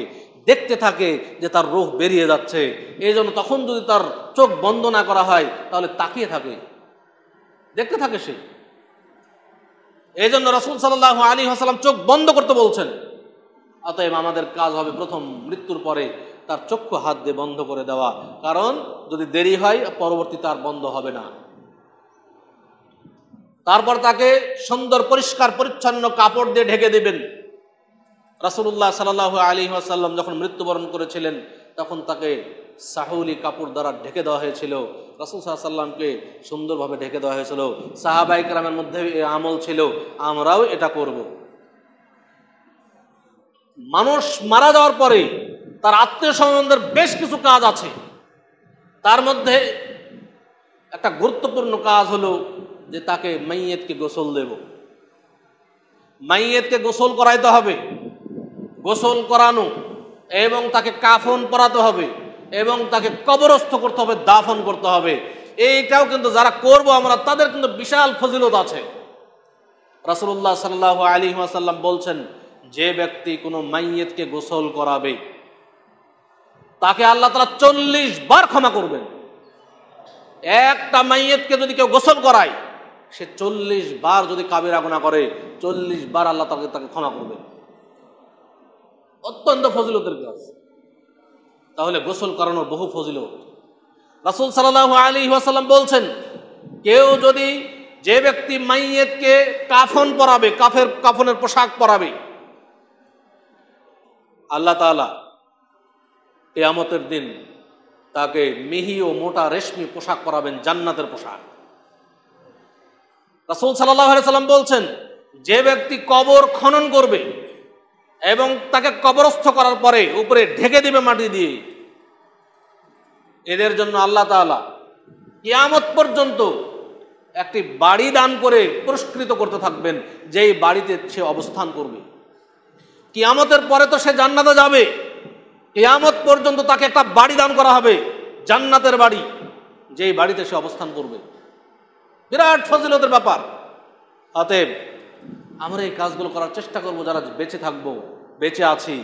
দেখতে থাকে যে তার রোহ বেরিয়ে যাচ্ছে এই জন্য তখন যদি তার চোখ বন্ধ না করা হয় তাহলে তাকিয়ে থাকে দেখতে থাকে সে এই জন্য রসুল সাল্লাহ আলী হাসালাম চোখ বন্ধ করতে বলছেন অতএব আমাদের কাজ হবে প্রথম মৃত্যুর পরে তার চক্ষু হাত দিয়ে বন্ধ করে দেওয়া কারণ যদি দেরি হয় পরবর্তী তার বন্ধ হবে না তারপর তাকে সুন্দর পরিষ্কার পরিচ্ছন্ন কাপড় দিয়ে ঢেকে দেবেন রাসুল্লাহ সাল্লাহ আলী আসাল্লাম যখন মৃত্যুবরণ করেছিলেন তখন তাকে সাহুলি কাপড় দ্বারা ঢেকে দেওয়া হয়েছিল রাসুল সাল্লামকে সুন্দরভাবে ঢেকে দেওয়া হয়েছিল গ্রামের মধ্যে আমল ছিল আমরাও এটা করব মানুষ মারা যাওয়ার পরে তার আত্মীয় সম্বন্ধের বেশ কিছু কাজ আছে তার মধ্যে একটা গুরুত্বপূর্ণ কাজ হলো যে তাকে মাইয়েতকে গোসল দেব মাইয়েতকে গোসল করাইতে হবে গোসল করানো এবং তাকে কাফন পরাতে হবে এবং তাকে কবরস্থ করতে হবে দাফন করতে হবে এইটাও কিন্তু যারা করব আমরা তাদের কিন্তু বিশাল ফজিলত আছে রাসুল্লাহ সাল্লাহ আলী আসাল্লাম বলছেন যে ব্যক্তি কোনো মাইয়েতকে গোসল করাবে তাকে আল্লাহ তালা চল্লিশ বার ক্ষমা করবেন একটা মাইয়েতকে যদি কেউ গোসল করায় সে চল্লিশ বার যদি কাবিরা গুণা করে চল্লিশ বার আল্লাহ তাকে তাকে ক্ষমা করবে অত্যন্ত ফজিলতের কাজ তাহলে গোসল করানোর বহু ফজিলত রাসুল সাল্লাহ আলী ওয়াসাল্লাম বলছেন কেউ যদি যে ব্যক্তি মাইয়েতকে কাফন পরাবে কাফের কাফনের পোশাক পরাবে আল্লাহ তালা কেয়ামতের দিন তাকে মিহি ও মোটা রেশমি পোশাক পরাবেন জান্নাতের পোশাক রাসুল সাল্লাহ সাল্লাম বলছেন যে ব্যক্তি কবর খনন করবে এবং তাকে কবরস্থ করার পরে উপরে ঢেকে দিবে মাটি দিয়ে এদের জন্য আল্লাহ তালা কিয়ামত পর্যন্ত একটি বাড়ি দান করে পুরস্কৃত করতে থাকবেন যেই বাড়িতে সে অবস্থান করবে কিয়ামতের পরে তো সে জান্নাতে যাবে কিয়ামত পর্যন্ত তাকে একটা বাড়ি দান করা হবে জান্নাতের বাড়ি যেই বাড়িতে সে অবস্থান করবে বিরাট ফজিলতের ব্যাপার অতএব আমরা এই কাজগুলো করার চেষ্টা করব যারা বেঁচে থাকবো বেঁচে আছি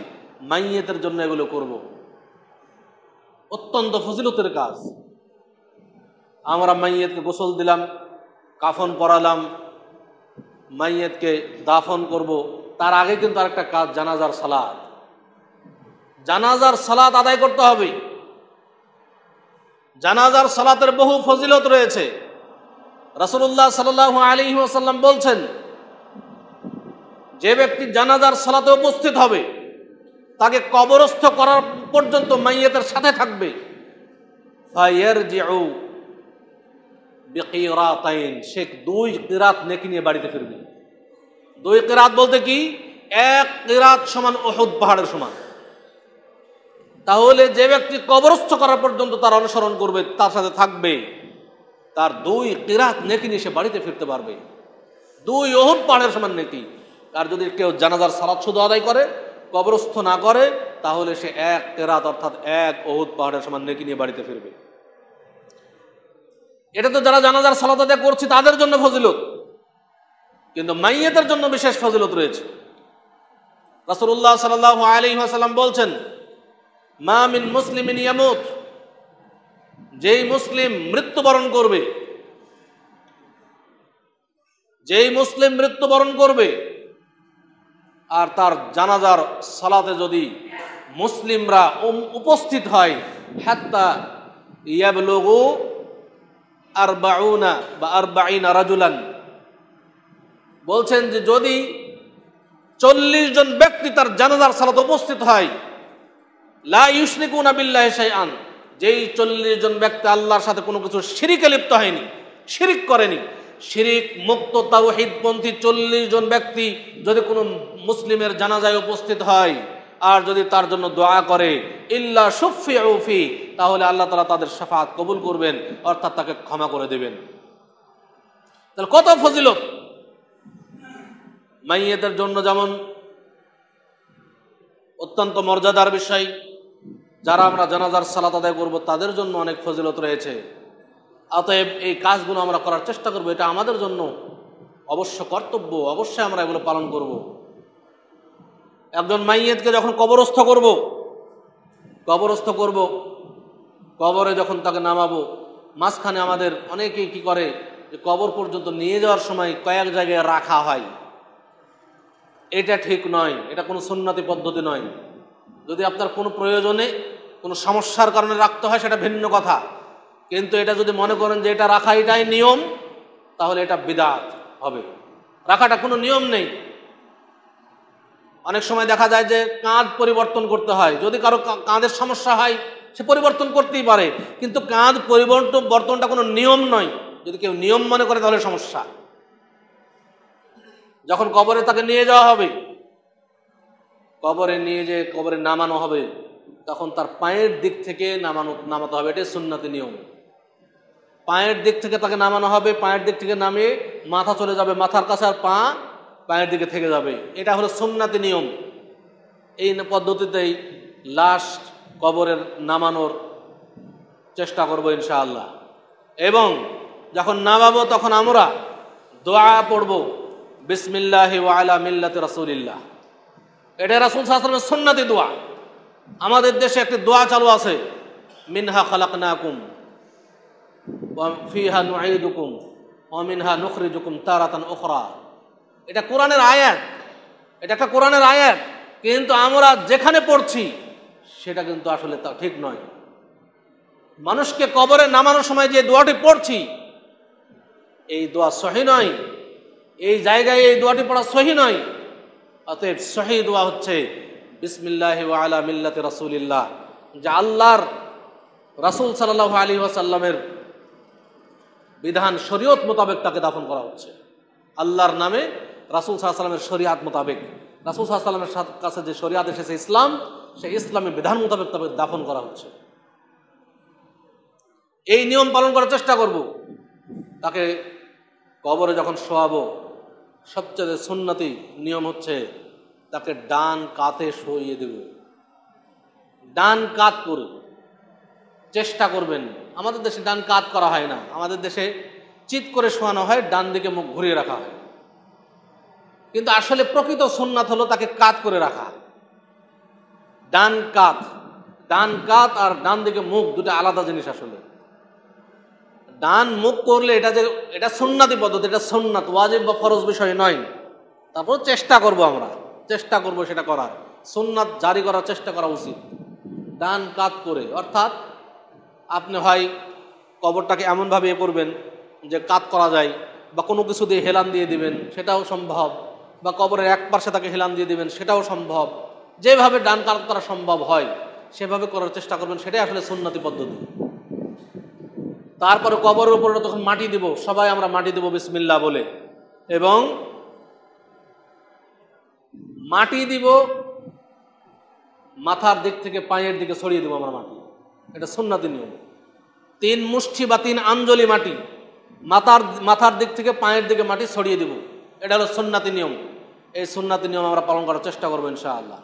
মাইয়েদের জন্য এগুলো করব। অত্যন্ত ফজিলতের কাজ আমরা মাইয়েতকে গোসল দিলাম কাফন পরালাম মাইয়েতকে দাফন করব। তার আগে কিন্তু আরেকটা কাজ জানাজার সালাদ জানাজার সালাদ আদায় করতে হবে জানাজার সালাতের বহু ফজিলত রয়েছে রাসুল্লাহ সাল্লাহ আলী ওসাল্লাম বলছেন যে ব্যক্তি জানাজার সালাতে উপস্থিত হবে তাকে কবরস্থ করার পর্যন্ত মাইয়াতের সাথে থাকবে সে দুই কিরাত নেকি নিয়ে বাড়িতে ফিরবে দুই কিরাত বলতে কি এক কিরাত সমান ওহদ পাহাড়ের সমান তাহলে যে ব্যক্তি কবরস্থ করার পর্যন্ত তার অনুসরণ করবে তার সাথে থাকবে তার দুই কিরাত নেকি নিয়ে সে বাড়িতে ফিরতে পারবে দুই ওহদ পাহাড়ের সমান নেকি আর যদি কেউ জানাজার সালাদ শুধু আদায় করে কবরস্থ না করে তাহলে সে এক কেরাত অর্থাৎ এক অহুদ পাহাড়ের সমান নেকি নিয়ে বাড়িতে ফিরবে এটা তো যারা জানাজার সালাত আদায় করছে তাদের জন্য ফজিলত কিন্তু মাইয়েদের জন্য বিশেষ ফজিলত রয়েছে রাসুল্লাহ সাল আলী আসাল্লাম বলছেন মা মিন মুসলিমিন ইয়ামুত যেই মুসলিম মৃত্যুবরণ করবে যেই মুসলিম মৃত্যুবরণ করবে আর তার জানাজার সালাতে যদি মুসলিমরা উপস্থিত হয় হ্যাত্তা ইয়াবলগু বাউনা বা আর বাইনা রাজুলান বলছেন যে যদি চল্লিশ জন ব্যক্তি তার জানাজার সালাতে উপস্থিত হয় লা ইউসনিকুনা বিল্লাহ আন যেই চল্লিশ জন ব্যক্তি আল্লাহর সাথে কোনো কিছু সিরিকে লিপ্ত হয়নি শিরিক করেনি শিরিক মুক্ত হৃদপন্থী চল্লিশ জন ব্যক্তি যদি কোনো মুসলিমের জানাজায় উপস্থিত হয় আর যদি তার জন্য দোয়া করে ইল্লা সুফি উফি তাহলে আল্লাহ তালা তাদের সাফাত কবুল করবেন অর্থাৎ তাকে ক্ষমা করে দেবেন তাহলে কত ফজিলত মাইয়েদের জন্য যেমন অত্যন্ত মর্যাদার বিষয় যারা আমরা জানাজার সালাত আদায় করবো তাদের জন্য অনেক ফজিলত রয়েছে অতএব এই কাজগুলো আমরা করার চেষ্টা করব এটা আমাদের জন্য অবশ্য কর্তব্য অবশ্যই আমরা এগুলো পালন করব। একজন মাইয়েদকে যখন কবরস্থ করব কবরস্থ করব কবরে যখন তাকে নামাবো মাঝখানে আমাদের অনেকেই কি করে যে কবর পর্যন্ত নিয়ে যাওয়ার সময় কয়েক জায়গায় রাখা হয় এটা ঠিক নয় এটা কোনো সুন্নতি পদ্ধতি নয় যদি আপনার কোনো প্রয়োজনে কোনো সমস্যার কারণে রাখতে হয় সেটা ভিন্ন কথা কিন্তু এটা যদি মনে করেন যে এটা রাখা এটাই নিয়ম তাহলে এটা বিদাত হবে রাখাটা কোনো নিয়ম নেই অনেক সময় দেখা যায় যে কাঁধ পরিবর্তন করতে হয় যদি কারো কাঁধের সমস্যা হয় সে পরিবর্তন করতেই পারে কিন্তু কাঁধ পরিবর্তন বর্তনটা কোনো নিয়ম নয় যদি কেউ নিয়ম মনে করে তাহলে সমস্যা যখন কবরে তাকে নিয়ে যাওয়া হবে কবরে নিয়ে যে কবরে নামানো হবে তখন তার পায়ের দিক থেকে নামানো নামাতে হবে এটাই সুন্নাতি নিয়ম পায়ের দিক থেকে তাকে নামানো হবে পায়ের দিক থেকে নামিয়ে মাথা চলে যাবে মাথার কাছে আর পা পায়ের দিকে থেকে যাবে এটা হলো সুন্নাতি নিয়ম এই পদ্ধতিতেই লাশ কবরের নামানোর চেষ্টা করব ইনশাআল্লাহ এবং যখন নামাবো তখন আমরা দোয়া পড়ব বিসমিল্লাহি ওয়ালা মিল্লাতে রসুলিল্লাহ এটা রাসুল সাহসালামের সন্ন্যাতি দোয়া আমাদের দেশে একটি দোয়া চালু আছে মিনহা খালাক খালাকনাকুম ফিহা নুকুম ও মিনহা জুকুম তারাতান ওখরা এটা কোরআনের আয়াত এটা একটা কোরআনের আয়াত কিন্তু আমরা যেখানে পড়ছি সেটা কিন্তু আসলে তা ঠিক নয় মানুষকে কবরে নামানোর সময় যে দোয়াটি পড়ছি এই দোয়া সহি নয় এই জায়গায় এই দোয়াটি পড়া সহি নয় অতএব শহীদ ওয়া হচ্ছে বিসমিল্লাহ আলা মিল্লাতে রসুলিল্লাহ যে আল্লাহর রাসুল সাল্লাহ আলী ওয়াসাল্লামের বিধান শরীয়ত মোতাবেক তাকে দাফন করা হচ্ছে আল্লাহর নামে রাসুল সাল্লামের শরিয়াত মোতাবেক রাসুল সাল্লামের কাছে যে শরিয়াত এসেছে ইসলাম সেই ইসলামের বিধান মোতাবেক তাকে দাফন করা হচ্ছে এই নিয়ম পালন করার চেষ্টা করব তাকে কবরে যখন শোয়াবো সবচেয়ে সুন্নাতি নিয়ম হচ্ছে তাকে ডান কাতে শুয়ে দেবে ডান কাত করে চেষ্টা করবেন আমাদের দেশে ডান কাত করা হয় না আমাদের দেশে চিত করে শোয়ানো হয় ডান দিকে মুখ ঘুরিয়ে রাখা হয় কিন্তু আসলে প্রকৃত সোননাথ হলো তাকে কাত করে রাখা ডান কাত ডান কাত আর ডান দিকে মুখ দুটা আলাদা জিনিস আসলে ডান মুখ করলে এটা যে এটা সন্ন্যাতি পদ্ধতি এটা সন্ন্যাত ওয়াজিব বা ফরজ বিষয় নয় তারপর চেষ্টা করব আমরা চেষ্টা করব সেটা করার সন্ন্যাত জারি করার চেষ্টা করা উচিত ডান কাত করে অর্থাৎ আপনি হয় কবরটাকে এমনভাবে এ করবেন যে কাত করা যায় বা কোনো কিছু দিয়ে হেলান দিয়ে দিবেন সেটাও সম্ভব বা কবরের এক পাশে তাকে হেলান দিয়ে দিবেন সেটাও সম্ভব যেভাবে ডান কাত করা সম্ভব হয় সেভাবে করার চেষ্টা করবেন সেটাই আসলে সুন্নতি পদ্ধতি তারপরে কবরের উপর তখন মাটি দেব সবাই আমরা মাটি দেব বিসমিল্লা বলে এবং মাটি দিব মাথার দিক থেকে পায়ের দিকে সরিয়ে দেবো আমরা মাটি এটা সুন্নাতি নিয়ম তিন মুষ্টি বা তিন আঞ্জলি মাটি মাথার মাথার দিক থেকে পায়ের দিকে মাটি সরিয়ে দেব এটা হলো সন্ন্যাতি নিয়ম এই সন্ন্যাতি নিয়ম আমরা পালন করার চেষ্টা করবো ইনশাআল্লাহ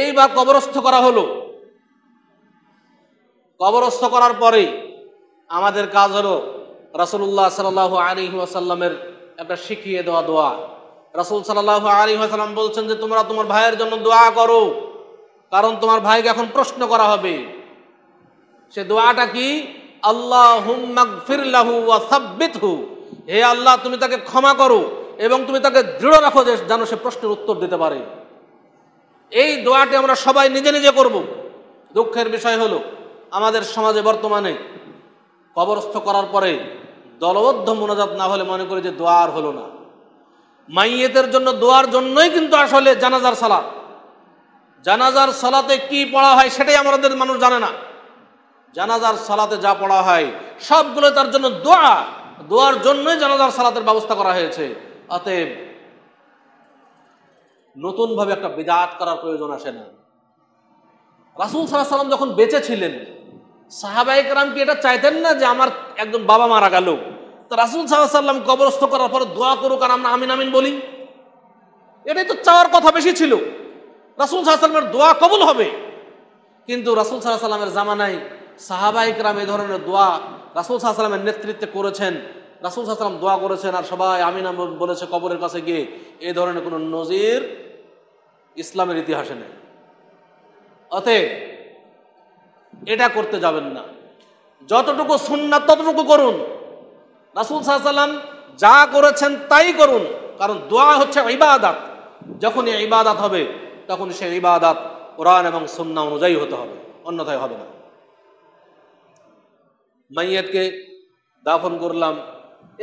এইবার কবরস্থ করা হলো কবরস্থ করার পরে আমাদের কাজ হলো রাসুল্লাহ সাল্লাহ আলী আসাল্লামের একটা শিখিয়ে দেওয়া দোয়া রাসুল সাল্লাহ আলী আসাল্লাম বলছেন যে তোমরা তোমার ভাইয়ের জন্য দোয়া করো কারণ তোমার ভাইকে এখন প্রশ্ন করা হবে সে দোয়াটা কি আল্লাহ হে আল্লাহ তুমি তাকে ক্ষমা করো এবং তুমি তাকে দৃঢ় রাখো যে যেন সে প্রশ্নের উত্তর দিতে পারে এই দোয়াটি আমরা সবাই নিজে নিজে করব দুঃখের বিষয় হলো আমাদের সমাজে বর্তমানে কবরস্থ করার পরে দলবদ্ধ মোনাজাত না হলে মনে করে যে দোয়ার হলো না মাইয়েতের জন্য দোয়ার জন্যই কিন্তু আসলে জানাজার সালাত জানাজার সালাতে কি পড়া হয় সেটাই আমাদের মানুষ জানে না জানাজার সালাতে যা পড়া হয় সবগুলো তার জন্য দোয়া দোয়ার জন্যই জানাজার সালাতের ব্যবস্থা করা হয়েছে অতএব নতুনভাবে একটা বিদাত করার প্রয়োজন আসে না রাসুল সাল্লাহ সাল্লাম যখন বেঁচে ছিলেন সাহাবাহিকরাম কি এটা চাইতেন না যে আমার একজন বাবা মারা গেল তো রাসুল সাহাশাল্লাম কবরস্থ করার পরে দোয়া করুক আর আমরা আমিন আমিন বলি এটাই তো চাওয়ার কথা বেশি ছিল রাসুল সাহাশাল্লামের দোয়া কবুল হবে কিন্তু রাসুল জামানাই জামানায় সাহাবাহিকরাম এ ধরনের দোয়া রাসুল সাহাশাল্লামের নেতৃত্বে করেছেন রাসুল সাহাশাল্লাম দোয়া করেছেন আর সবাই আমিন বলেছে কবরের কাছে গিয়ে এ ধরনের কোনো নজির ইসলামের ইতিহাসে নেই অতএব এটা করতে যাবেন না যতটুকু সুন্না ততটুকু করুন রাসুল সাহসাল্লাম যা করেছেন তাই করুন কারণ দোয়া হচ্ছে ইবাদাত যখন ইবাদাত হবে তখন সে ইবাদাত কোরআন এবং সুন্না অনুযায়ী হতে হবে অন্যথায় হবে না মাইয়াতকে দাফন করলাম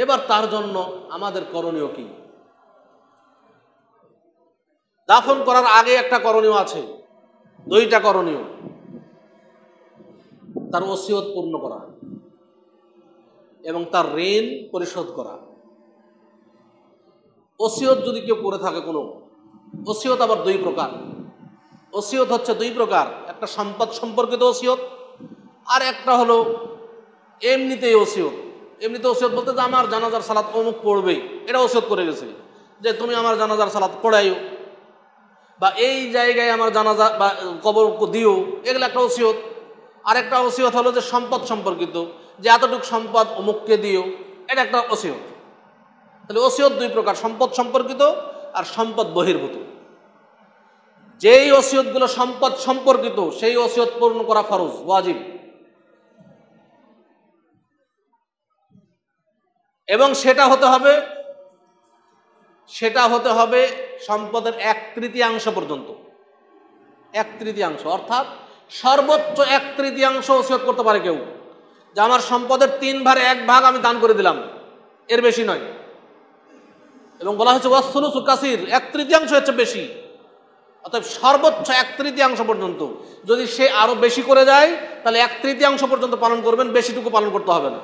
এবার তার জন্য আমাদের করণীয় কি দাফন করার আগে একটা করণীয় আছে দুইটা করণীয় তার ওসিয়ত পূর্ণ করা এবং তার ঋণ পরিশোধ করা ওসিয়ত যদি কেউ করে থাকে কোনো ওসিয়ত আবার দুই প্রকার ওসিয়ত হচ্ছে দুই প্রকার একটা সম্পদ সম্পর্কিত ওসিয়ত আর একটা হলো এমনিতেই ওসিয়ত এমনিতে ওসিয়ত বলতে যে আমার জানাজার সালাত অমুক পড়বেই এটা ওসিয়ত করে গেছে যে তুমি আমার জানাজার সালাত পড়াইও বা এই জায়গায় আমার জানাজা বা কবর দিও এগুলো একটা ওসিয়ত আরেকটা অসিহত হলো যে সম্পদ সম্পর্কিত যে এতটুকু সম্পদ অমুককে দিও এটা একটা অসিহত তাহলে অসিহত দুই প্রকার সম্পদ সম্পর্কিত আর সম্পদ বহির্ভূত যেই ওসিয়তগুলো সম্পদ সম্পর্কিত সেই অসিহত পূর্ণ করা ফরজ ওয়াজিব এবং সেটা হতে হবে সেটা হতে হবে সম্পদের এক তৃতীয়াংশ পর্যন্ত এক তৃতীয়াংশ অর্থাৎ সর্বোচ্চ এক তৃতীয়াংশ ওসিয়ত করতে পারে কেউ যে আমার সম্পদের তিন ভাগ এক ভাগ আমি দান করে দিলাম এর বেশি নয় এবং বলা হয়েছে ওয়াসুলুসু কাসির এক তৃতীয়াংশ হচ্ছে বেশি অতএব সর্বোচ্চ এক তৃতীয়াংশ পর্যন্ত যদি সে আরও বেশি করে যায় তাহলে এক তৃতীয়াংশ পর্যন্ত পালন করবেন বেশিটুকু পালন করতে হবে না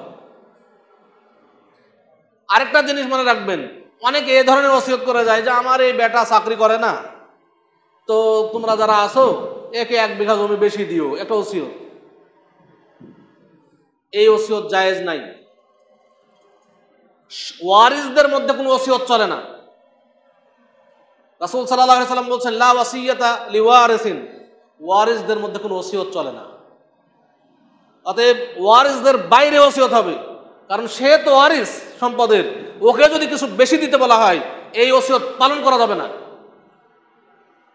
আরেকটা জিনিস মনে রাখবেন অনেকে এ ধরনের ওসিয়ত করে যায় যে আমার এই বেটা চাকরি করে না তো তোমরা যারা আসো একে এক বিঘা জমি বেশি দিও এটা ওসিয়ত এই ওসিয়ত জায়েজ নাই ওয়ারিসদের মধ্যে কোনো ওসিয়ত চলে না রাসুল সাল্লাহ সাল্লাম বলছেন লা ওয়াসিয়াতা লি ওয়ারিসিন ওয়ারিসদের মধ্যে কোনো ওসিয়ত চলে না অতএব ওয়ারিসদের বাইরে ওসিয়ত হবে কারণ সে তো ওয়ারিস সম্পদের ওকে যদি কিছু বেশি দিতে বলা হয় এই ওসিয়ত পালন করা যাবে না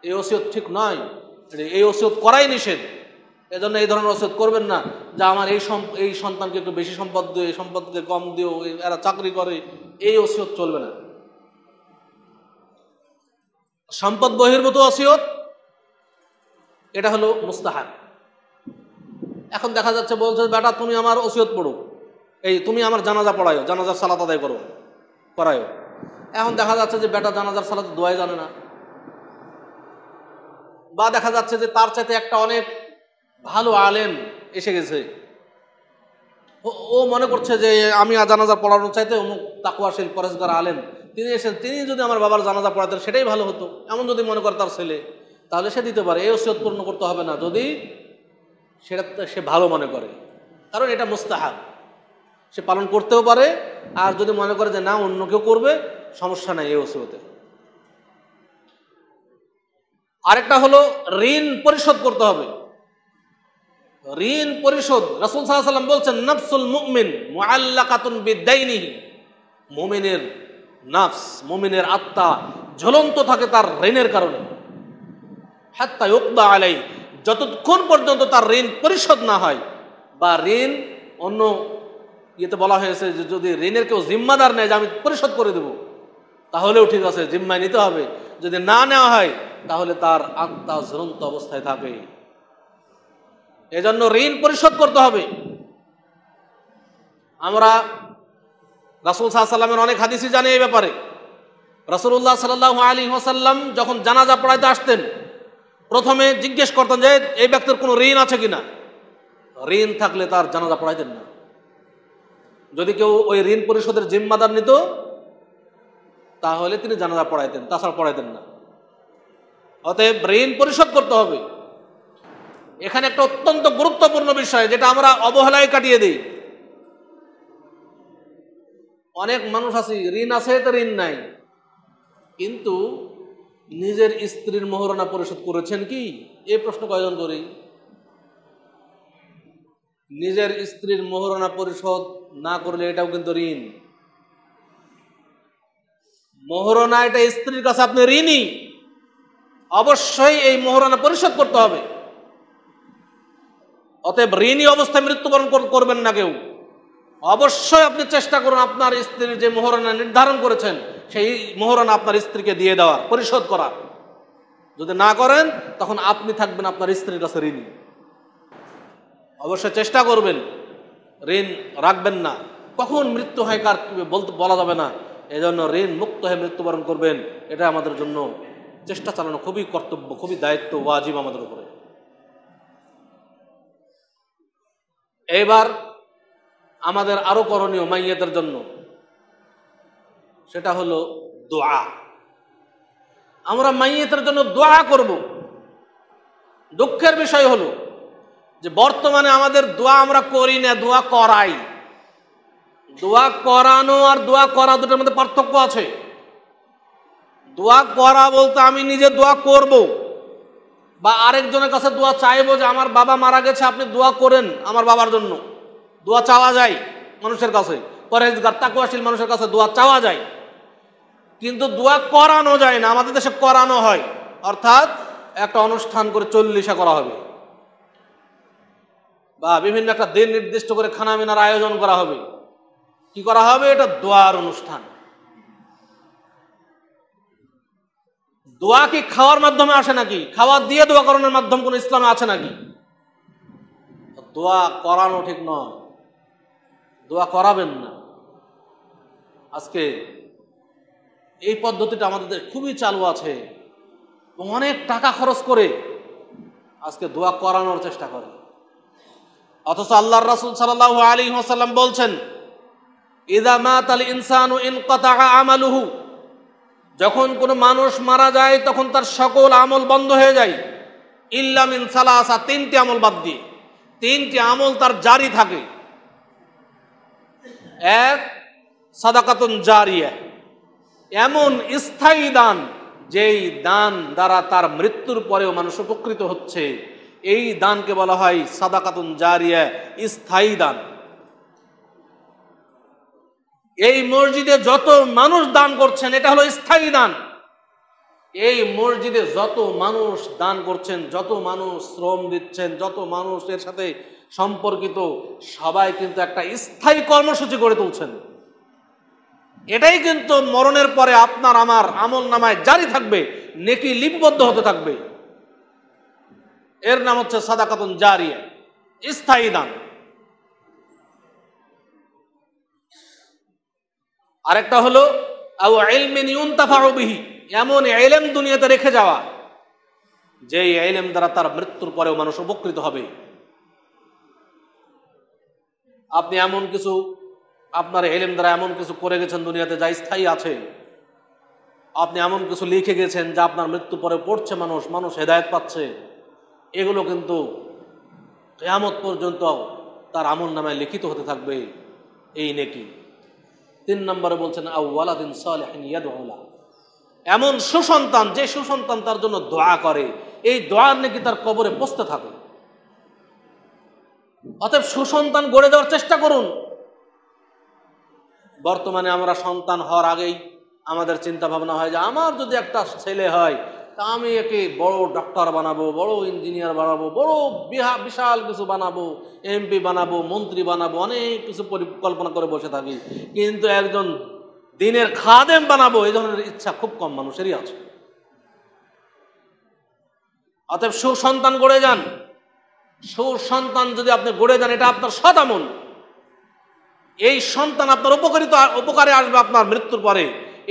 এই ওসিয়ত ঠিক নয় এই ওষুধ করাই নিষেধ এজন্য এই ধরনের ওষুধ করবেন না যে আমার এই এই সন্তানকে একটু বেশি সম্পদ দিও এই সম্পদকে কম দিও এরা চাকরি করে এই ওষুধ চলবে না সম্পদ বহির্ভূত অসিয়ত এটা হলো মুস্তাহার এখন দেখা যাচ্ছে বলছে বেটা তুমি আমার ওসিয়ত পড়ো এই তুমি আমার জানাজা পড়ায়ো জানাজার সালাত আদায় করো করায়ো এখন দেখা যাচ্ছে যে বেটা জানাজার সালাত দোয়াই জানে না বা দেখা যাচ্ছে যে তার চাইতে একটা অনেক ভালো আলেম এসে গেছে ও মনে করছে যে আমি জানাজা পড়ানোর চাইতে অমুক তাকুয়াশীল পরেশগার আলেম তিনি এসে তিনি যদি আমার বাবার জানাজা পড়াতেন সেটাই ভালো হতো এমন যদি মনে করে তার ছেলে তাহলে সে দিতে পারে এই ওসিয়ত পূর্ণ করতে হবে না যদি সেটা সে ভালো মনে করে কারণ এটা মুস্তাহাব সে পালন করতেও পারে আর যদি মনে করে যে না অন্য কেউ করবে সমস্যা নাই এই ওসিয়তে আরেকটা হলো ঋণ পরিশোধ করতে হবে ঋণ পরিশোধ রাসুল সাল্লাম বলছেন নফসুল মুমিন মোয়াল্লা কাতুন বিদ্যাইনি মোমিনের নাফস মোমিনের আত্মা ঝুলন্ত থাকে তার ঋণের কারণে হাত্তা ইকদা আলাই যতক্ষণ পর্যন্ত তার ঋণ পরিশোধ না হয় বা ঋণ অন্য ইয়েতে বলা হয়েছে যে যদি ঋণের কেউ জিম্মাদার নেয় যে আমি পরিশোধ করে দেব তাহলেও ঠিক আছে জিম্মায় নিতে হবে যদি না নেওয়া হয় তাহলে তার আত্মা ঝুলন্ত অবস্থায় থাকে এজন্য ঋণ পরিশোধ করতে হবে আমরা রাসুল সাল্লামের অনেক হাদিসই জানি এই ব্যাপারে রাসুল্লাহ সাল্লাহ আলী ওসাল্লাম যখন জানাজা পড়াইতে আসতেন প্রথমে জিজ্ঞেস করতেন যে এই ব্যক্তির কোনো ঋণ আছে কিনা ঋণ থাকলে তার জানাজা পড়াইতেন না যদি কেউ ওই ঋণ পরিশোধের জিম্মাদার নিত তাহলে তিনি জানাজা পড়াইতেন তাছাড়া পড়াইতেন না অতএব ঋণ পরিশোধ করতে হবে এখানে একটা অত্যন্ত গুরুত্বপূর্ণ বিষয় যেটা আমরা অবহেলায় কাটিয়ে দিই অনেক মানুষ আছে ঋণ আছে তো ঋণ নাই কিন্তু নিজের স্ত্রীর মহরণা পরিশোধ করেছেন কি এ প্রশ্ন কয়জন করি নিজের স্ত্রীর মহরণা পরিশোধ না করলে এটাও কিন্তু ঋণ মহরণা এটা স্ত্রীর কাছে আপনি ঋণই অবশ্যই এই মোহরানা পরিশোধ করতে হবে অতএব ঋণী অবস্থায় মৃত্যুবরণ করবেন না কেউ অবশ্যই আপনি চেষ্টা করুন আপনার স্ত্রীর যে মোহরানা নির্ধারণ করেছেন সেই মোহরানা আপনার স্ত্রীকে দিয়ে দেওয়ার পরিশোধ করা যদি না করেন তখন আপনি থাকবেন আপনার স্ত্রীর কাছে ঋণী অবশ্যই চেষ্টা করবেন ঋণ রাখবেন না কখন মৃত্যু হয় কার বলতে বলা যাবে না এজন্য ঋণ মুক্ত হয়ে মৃত্যুবরণ করবেন এটা আমাদের জন্য চেষ্টা চালানো খুবই কর্তব্য খুবই দায়িত্ব ওয়াজিব আমাদের উপরে এবার আমাদের আরও করণীয় মাইয়াদের জন্য সেটা হলো দোয়া আমরা মাইয়াতের জন্য দোয়া করব দুঃখের বিষয় হলো যে বর্তমানে আমাদের দোয়া আমরা করি না দোয়া করাই দোয়া করানো আর দোয়া করা দুটোর মধ্যে পার্থক্য আছে দোয়া করা বলতে আমি নিজে দোয়া করব বা আরেকজনের কাছে দোয়া চাইবো যে আমার বাবা মারা গেছে আপনি দোয়া করেন আমার বাবার জন্য দোয়া চাওয়া যায় মানুষের কাছে পরেজগার তাকুয়াশীল মানুষের কাছে দোয়া চাওয়া যায় কিন্তু দোয়া করানো যায় না আমাদের দেশে করানো হয় অর্থাৎ একটা অনুষ্ঠান করে চল্লিশা করা হবে বা বিভিন্ন একটা দিন নির্দিষ্ট করে খানামিনার আয়োজন করা হবে কি করা হবে এটা দোয়ার অনুষ্ঠান দোয়া কি খাওয়ার মাধ্যমে আসে নাকি খাওয়া দিয়ে দোয়া করানোর মাধ্যম কোনো ইসলামে আছে নাকি দোয়া করানো ঠিক নয় দোয়া করাবেন না আজকে এই পদ্ধতিটা আমাদের খুবই চালু আছে অনেক টাকা খরচ করে আজকে দোয়া করানোর চেষ্টা করে অথচ আল্লাহ রাসুল সাল আলী হাসাল্লাম বলছেন ইদা মাত আল ইনসানু ইন আমালুহু যখন কোনো মানুষ মারা যায় তখন তার সকল আমল বন্ধ হয়ে যায় ইল্লামিন সালাসা তিনটি আমল বাদ দিয়ে তিনটি আমল তার জারি থাকে এক সাদাকাতুন জারিয়া এমন স্থায়ী দান যেই দান দ্বারা তার মৃত্যুর পরেও মানুষ উপকৃত হচ্ছে এই দানকে বলা হয় সাদাকাতুন জারিয়া স্থায়ী দান এই মসজিদে যত মানুষ দান করছেন এটা হলো স্থায়ী দান এই মসজিদে যত মানুষ দান করছেন যত মানুষ শ্রম দিচ্ছেন যত মানুষ এর সাথে সম্পর্কিত সবাই কিন্তু একটা স্থায়ী কর্মসূচি গড়ে তুলছেন এটাই কিন্তু মরণের পরে আপনার আমার আমল নামায় জারি থাকবে নেকি লিপিবদ্ধ হতে থাকবে এর নাম হচ্ছে সাদাকাতন জারিয়া স্থায়ী দান আরেকটা হলো আউ এমন এলেম দুনিয়াতে রেখে যাওয়া যে এলেম দ্বারা তার মৃত্যুর পরেও মানুষ উপকৃত হবে আপনি এমন কিছু আপনার এলেম দ্বারা এমন কিছু করে গেছেন দুনিয়াতে যা স্থায়ী আছে আপনি এমন কিছু লিখে গেছেন যা আপনার মৃত্যু পরে পড়ছে মানুষ মানুষ হেদায়ত পাচ্ছে এগুলো কিন্তু কেয়ামত পর্যন্ত তার আমল নামে লিখিত হতে থাকবে এই নেকি তিন নম্বরে বলছেন আউ্লাদিন সালেহিন এমন সুসন্তান যে সুসন্তান তার জন্য দোয়া করে এই দোয়ার নাকি তার কবরে বসতে থাকে অতএব সুসন্তান গড়ে দেওয়ার চেষ্টা করুন বর্তমানে আমরা সন্তান হওয়ার আগেই আমাদের চিন্তা ভাবনা হয় যে আমার যদি একটা ছেলে হয় তা আমি একে বড় ডাক্তার বানাবো বড় ইঞ্জিনিয়ার বানাবো বড় বিহা বিশাল কিছু বানাবো এমপি বানাবো মন্ত্রী বানাবো অনেক কিছু পরিকল্পনা করে বসে থাকি কিন্তু একজন দিনের খাদেম বানাবো এই ধরনের ইচ্ছা খুব কম মানুষেরই আছে অতএব সুসন্তান গড়ে যান সুসন্তান যদি আপনি গড়ে যান এটা আপনার সদামন এই সন্তান আপনার উপকারিত উপকারে আসবে আপনার মৃত্যুর পরে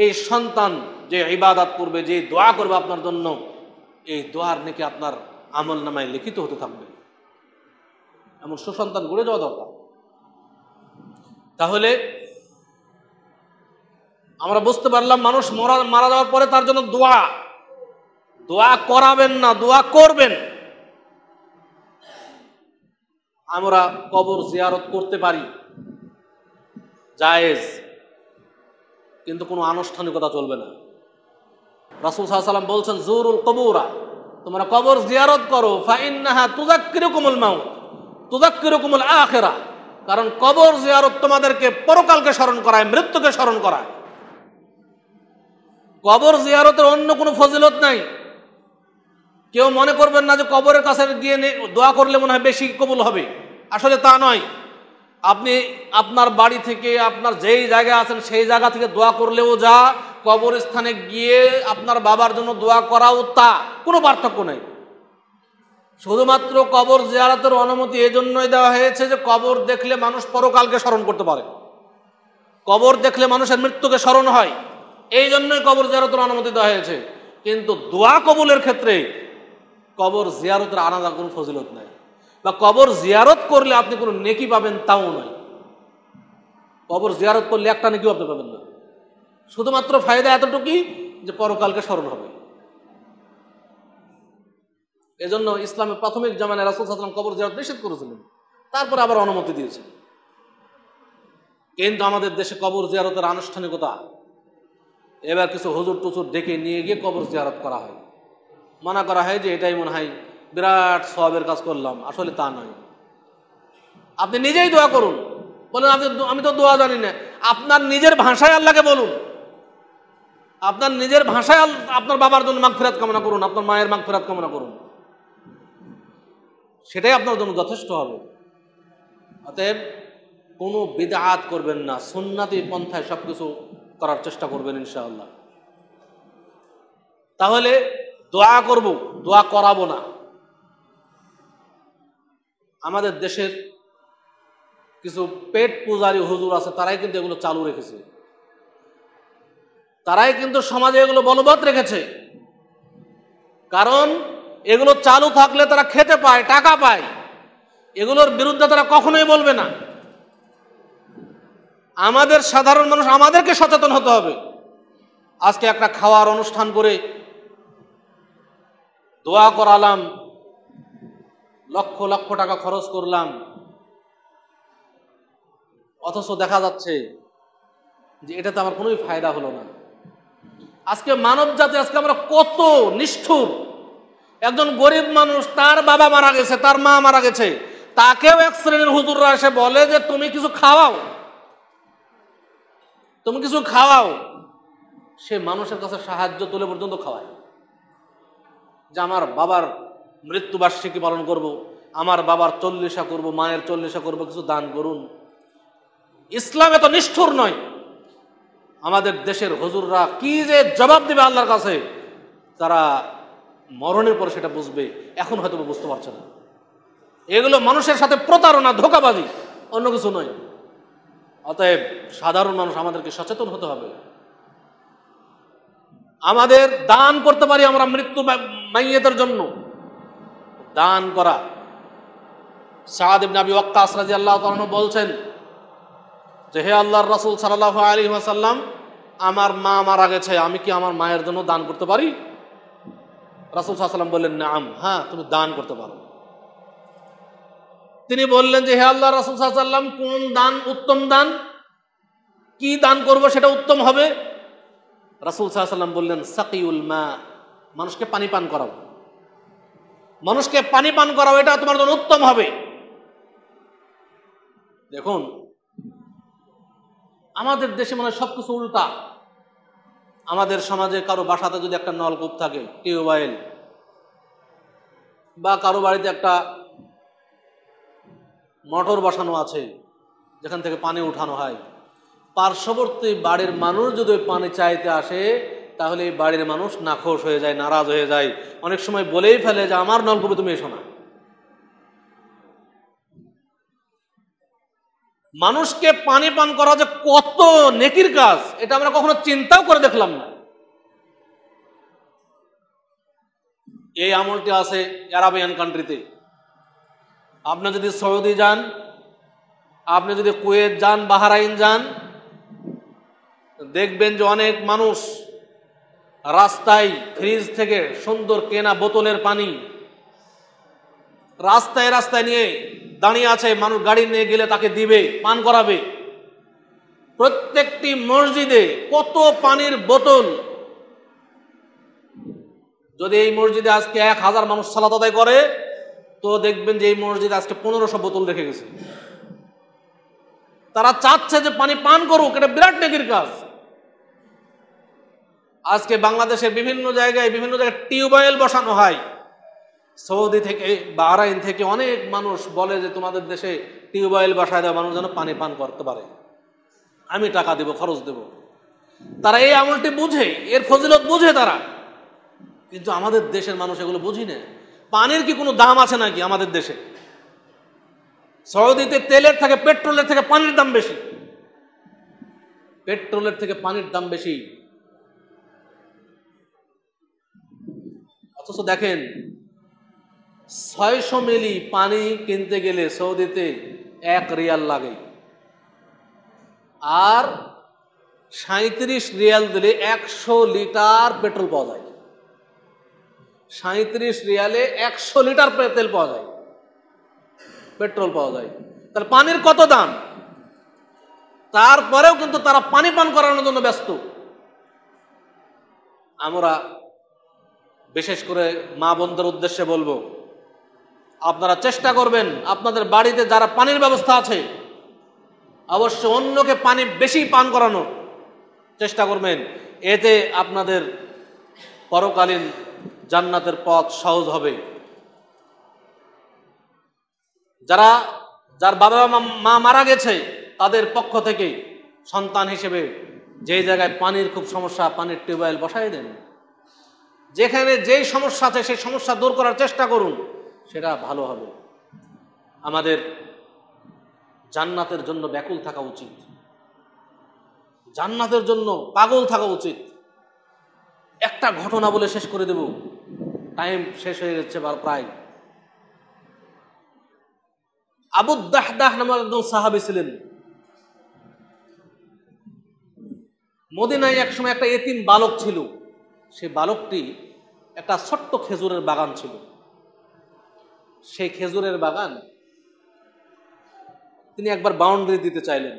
এই সন্তান যে ইবাদাত করবে যে দোয়া করবে আপনার জন্য এই দোয়ার নাকি আপনার আমল নামায় লিখিত হতে থাকবে এমন সুসন্তান গড়ে যাওয়া দরকার তাহলে আমরা বুঝতে পারলাম মানুষ মরা মারা যাওয়ার পরে তার জন্য দোয়া দোয়া করাবেন না দোয়া করবেন আমরা কবর জিয়ারত করতে পারি জায়েজ কিন্তু কোনো আনুষ্ঠানিকতা চলবে না রাসুল সাল্লাম বলছেন জোরুল কবুরা তোমরা কবর জিয়ারত করো তুজাক্কিরকুমুল মাউত তুজাক্কিরকুমুল আখেরা কারণ কবর জিয়ারত তোমাদেরকে পরকালকে স্মরণ করায় মৃত্যুকে স্মরণ করায় কবর জিয়ারতের অন্য কোনো ফজিলত নাই কেউ মনে করবেন না যে কবরের কাছে গিয়ে দোয়া করলে মনে হয় বেশি কবুল হবে আসলে তা নয় আপনি আপনার বাড়ি থেকে আপনার যেই জায়গায় আছেন সেই জায়গা থেকে দোয়া করলেও যা কবরস্থানে গিয়ে আপনার বাবার জন্য দোয়া করাও তা কোনো পার্থক্য নেই শুধুমাত্র কবর জিয়ারাতের অনুমতি এজন্যই দেওয়া হয়েছে যে কবর দেখলে মানুষ পরকালকে স্মরণ করতে পারে কবর দেখলে মানুষের মৃত্যুকে স্মরণ হয় এই জন্যই কবর জিয়ারতের অনুমতি দেওয়া হয়েছে কিন্তু দোয়া কবুলের ক্ষেত্রে কবর জিয়ারতের আলাদা কোনো ফজিলত নাই বা কবর জিয়ারত করলে আপনি কোনো নেকি পাবেন তাও নয় কবর জিয়ারত করলে একটা নেকিও আপনি পাবেন না শুধুমাত্র ফায়দা এতটুকুই যে পরকালকে স্মরণ হবে এজন্য ইসলামের প্রাথমিক জামানায় রাসুল সাল্লাম কবর যাওয়ার নিষেধ করেছিলেন তারপর আবার অনুমতি দিয়েছে কিন্তু আমাদের দেশে কবর জিয়ারতের আনুষ্ঠানিকতা এবার কিছু হজুর টুচুর ডেকে নিয়ে গিয়ে কবর জিয়ারত করা হয় মানা করা হয় যে এটাই মনে হয় বিরাট সবের কাজ করলাম আসলে তা নয় আপনি নিজেই দোয়া করুন বলেন আপনি আমি তো দোয়া জানি না আপনার নিজের ভাষায় আল্লাহকে বলুন আপনার নিজের ভাষায় আপনার বাবার জন্য মাগফিরাত কামনা করুন আপনার মায়ের মাগফিরাত কামনা করুন সেটাই আপনার জন্য যথেষ্ট হবে অতএব কোনো বেদাত করবেন না সুন্নাতি পন্থায় সব কিছু করার চেষ্টা করবেন ইনশাআল্লাহ তাহলে দোয়া করব দোয়া করাবো না আমাদের দেশের কিছু পেট পূজারী হুজুর আছে তারাই কিন্তু এগুলো চালু রেখেছে তারাই কিন্তু সমাজে এগুলো বলবৎ রেখেছে কারণ এগুলো চালু থাকলে তারা খেতে পায় টাকা পায় এগুলোর বিরুদ্ধে তারা কখনোই বলবে না আমাদের সাধারণ মানুষ আমাদেরকে সচেতন হতে হবে আজকে একটা খাওয়ার অনুষ্ঠান করে দোয়া করালাম লক্ষ লক্ষ টাকা খরচ করলাম অথচ দেখা যাচ্ছে যে এটাতে আমার কোনোই ফায়দা হলো না আজকে মানব জাতি আজকে আমরা কত নিষ্ঠুর একজন গরিব মানুষ তার বাবা মারা গেছে তার মা মারা গেছে তাকেও এক শ্রেণীর হুজুররা এসে বলে যে তুমি কিছু খাওয়াও তুমি কিছু খাওয়াও সে মানুষের কাছে সাহায্য তুলে পর্যন্ত খাওয়ায় যে আমার বাবার মৃত্যুবার্ষিকী পালন করব। আমার বাবার চল্লিশা করব মায়ের চল্লিশা করব কিছু দান করুন ইসলাম এত নিষ্ঠুর নয় আমাদের দেশের হজুররা কি যে জবাব দেবে আল্লাহর কাছে তারা মরণের পরে সেটা বুঝবে এখন হয়তো বুঝতে পারছে না এগুলো মানুষের সাথে প্রতারণা ধোকাবাজি অন্য কিছু নয় অতএব সাধারণ মানুষ আমাদেরকে সচেতন হতে হবে আমাদের দান করতে পারি আমরা মৃত্যু মাইয়েদের জন্য দান করা সাদ ইবনে আবি ওয়াক্কাস রাদিয়াল্লাহু বলছেন যে হে আল্লাহর রাসুল সাল্লাহ আলী আসাল্লাম আমার মা মারা গেছে আমি কি আমার মায়ের জন্য দান করতে পারি রাসুল সাহা বললেন না আম হ্যাঁ তুমি দান করতে পারো তিনি বললেন যে হে আল্লাহ রাসুল সাহা কোন দান উত্তম দান কি দান করব সেটা উত্তম হবে রাসুল সাহা বললেন সাকিউল মা মানুষকে পানি পান করাও মানুষকে পানি পান করাও এটা তোমার জন্য উত্তম হবে দেখুন আমাদের দেশে মনে হয় সব কিছু উল্টা আমাদের সমাজে কারো বাসাতে যদি একটা নলকূপ থাকে টিউবওয়েল বা কারো বাড়িতে একটা মোটর বসানো আছে যেখান থেকে পানি উঠানো হয় পার্শ্ববর্তী বাড়ির মানুষ যদি পানি চাইতে আসে তাহলে বাড়ির মানুষ নাখোশ হয়ে যায় নারাজ হয়ে যায় অনেক সময় বলেই ফেলে যে আমার নলকূপে তুমি এসো না মানুষকে পানি পান করা যে কত নেকির কাজ এটা আমরা কখনো চিন্তাও করে দেখলাম না এই আমলটি আছে অ্যারাবিয়ান কান্ট্রিতে আপনি যদি সৌদি যান আপনি যদি কুয়েত যান বাহারাইন যান দেখবেন যে অনেক মানুষ রাস্তায় ফ্রিজ থেকে সুন্দর কেনা বোতলের পানি রাস্তায় রাস্তায় নিয়ে দাঁড়িয়ে আছে মানুষ গাড়ি নিয়ে গেলে তাকে দিবে পান করাবে প্রত্যেকটি মসজিদে কত পানির বোতল যদি এই মসজিদে আজকে এক হাজার মানুষ সালাত আদায় করে তো দেখবেন যে এই মসজিদে আজকে পনেরোশো বোতল রেখে গেছে তারা চাচ্ছে যে পানি পান করুক এটা বিরাট নেগির কাজ আজকে বাংলাদেশের বিভিন্ন জায়গায় বিভিন্ন জায়গায় টিউবওয়েল বসানো হয় সৌদি থেকে বাহরাইন থেকে অনেক মানুষ বলে যে তোমাদের দেশে টিউবওয়েল বাসায় দেওয়া মানুষ যেন পানি পান করতে পারে আমি টাকা দেব খরচ দেব তারা এই আমলটি বুঝে এর ফজিলত বুঝে তারা কিন্তু আমাদের দেশের মানুষ এগুলো বুঝি না পানির কি কোনো দাম আছে নাকি আমাদের দেশে সৌদিতে তেলের থেকে পেট্রোলের থেকে পানির দাম বেশি পেট্রোলের থেকে পানির দাম বেশি অথচ দেখেন ছয়শো মিলি পানি কিনতে গেলে সৌদিতে এক রিয়াল লাগে আর সাঁত্রিশ রিয়াল দিলে একশো লিটার পেট্রোল পাওয়া যায় সাঁত্রিশ রিয়ালে একশো লিটার তেল পাওয়া যায় পেট্রোল পাওয়া যায় তাহলে পানির কত দাম তারপরেও কিন্তু তারা পানি পান করানোর জন্য ব্যস্ত আমরা বিশেষ করে মা বোনদের উদ্দেশ্যে বলবো আপনারা চেষ্টা করবেন আপনাদের বাড়িতে যারা পানির ব্যবস্থা আছে অবশ্য অন্যকে পানি বেশি পান করানো চেষ্টা করবেন এতে আপনাদের পরকালীন জান্নাতের পথ সহজ হবে যারা যার বাবা মা মারা গেছে তাদের পক্ষ থেকে সন্তান হিসেবে যে জায়গায় পানির খুব সমস্যা পানির টিউবওয়েল বসাই দেন যেখানে যেই সমস্যা আছে সেই সমস্যা দূর করার চেষ্টা করুন সেটা ভালো হবে আমাদের জান্নাতের জন্য ব্যাকুল থাকা উচিত জান্নাতের জন্য পাগল থাকা উচিত একটা ঘটনা বলে শেষ করে দেব টাইম শেষ হয়ে যাচ্ছে প্রায় প্রায় আবুদ্দাহদাহ নামক একজন সাহাবি ছিলেন মদিনায় একসময় একটা এতিম বালক ছিল সে বালকটি একটা ছোট্ট খেজুরের বাগান ছিল সেই খেজুরের বাগান তিনি একবার বাউন্ডারি দিতে চাইলেন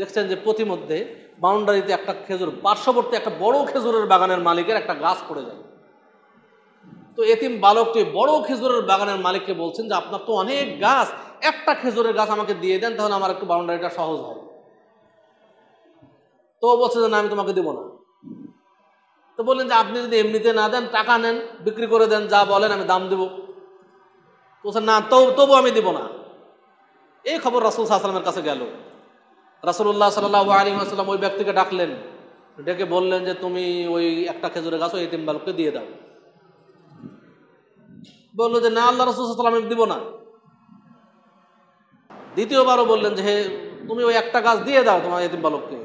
দেখছেন যে প্রতিমধ্যে বাউন্ডারিতে একটা খেজুর পার্শ্ববর্তী একটা বড় খেজুরের বাগানের মালিকের একটা গাছ পড়ে যায় তো এতিম বালকটি বড় খেজুরের বাগানের মালিককে বলছেন যে আপনার তো অনেক গাছ একটা খেজুরের গাছ আমাকে দিয়ে দেন তাহলে আমার একটু বাউন্ডারিটা সহজ হবে তো বলছে যে না আমি তোমাকে দেবো না তো বললেন যে আপনি যদি এমনিতে না দেন টাকা নেন বিক্রি করে দেন যা বলেন আমি দাম দেবো বলছে না তো তবু আমি দিব না এই খবর রাসুল সাহসালামের কাছে গেল রাসুল্লাহ সাল্লাহ আলী আসসালাম ওই ব্যক্তিকে ডাকলেন ডেকে বললেন যে তুমি ওই একটা খেজুরের গাছ ওই এতিম বালককে দিয়ে দাও বললো যে না আল্লাহ রসুল সাল্লাম আমি দিব না দ্বিতীয়বারও বললেন যে হে তুমি ওই একটা গাছ দিয়ে দাও তোমার এতিম বালককে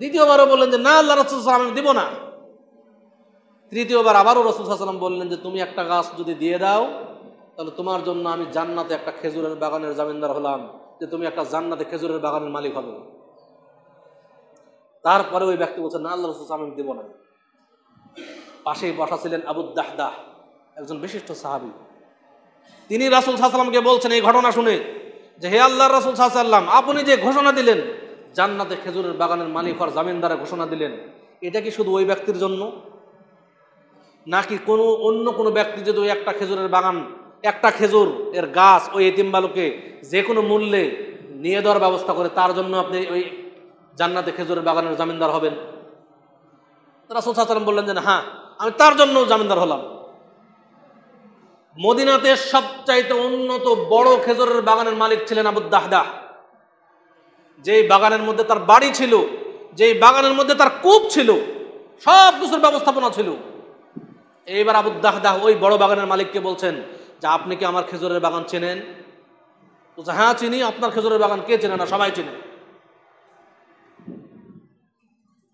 দ্বিতীয়বারও বললেন যে না আল্লাহ রসুল সাল্লাম আমি দিব না তৃতীয়বার আবারও রসুল সাল্লাম বললেন যে তুমি একটা গাছ যদি দিয়ে দাও তাহলে তোমার জন্য আমি জান্নাতে একটা খেজুরের বাগানের জামিনদার হলাম যে তুমি একটা জান্নাতে খেজুরের বাগানের মালিক হবে তারপরে ওই ব্যক্তি বলছে না আল্লাহ রসুল আমি দেব না পাশেই বসা ছিলেন দাহ একজন বিশিষ্ট সাহাবি তিনি রাসুল সাহসাল্লামকে বলছেন এই ঘটনা শুনে যে হে আল্লাহ রাসুল সাহসাল্লাম আপনি যে ঘোষণা দিলেন জান্নাতে খেজুরের বাগানের মালিক হওয়ার জামিনদারে ঘোষণা দিলেন এটা কি শুধু ওই ব্যক্তির জন্য নাকি কোনো অন্য কোনো ব্যক্তি যদি ওই একটা খেজুরের বাগান একটা খেজুর এর গাছ ওই এতিম বালুকে যে কোনো মূল্যে নিয়ে দেওয়ার ব্যবস্থা করে তার জন্য আপনি ওই জান্নাতে খেজুরের বাগানের জামিনদার হবেন তারা সাল্লাম বললেন যে হ্যাঁ আমি তার জন্য জামিনদার হলাম মদিনাতে সবচাইতে উন্নত বড় খেজুরের বাগানের মালিক ছিলেন আবুদ্দাহদাহ যেই বাগানের মধ্যে তার বাড়ি ছিল যেই বাগানের মধ্যে তার কূপ ছিল সব কিছুর ব্যবস্থাপনা ছিল এইবার আবুদ্দাহদাহ ওই বড় বাগানের মালিককে বলছেন যে আপনি কি আমার খেজুরের বাগান চেনেন বলছে হ্যাঁ চিনি আপনার খেজুরের বাগান কে চেনে না সবাই চিনে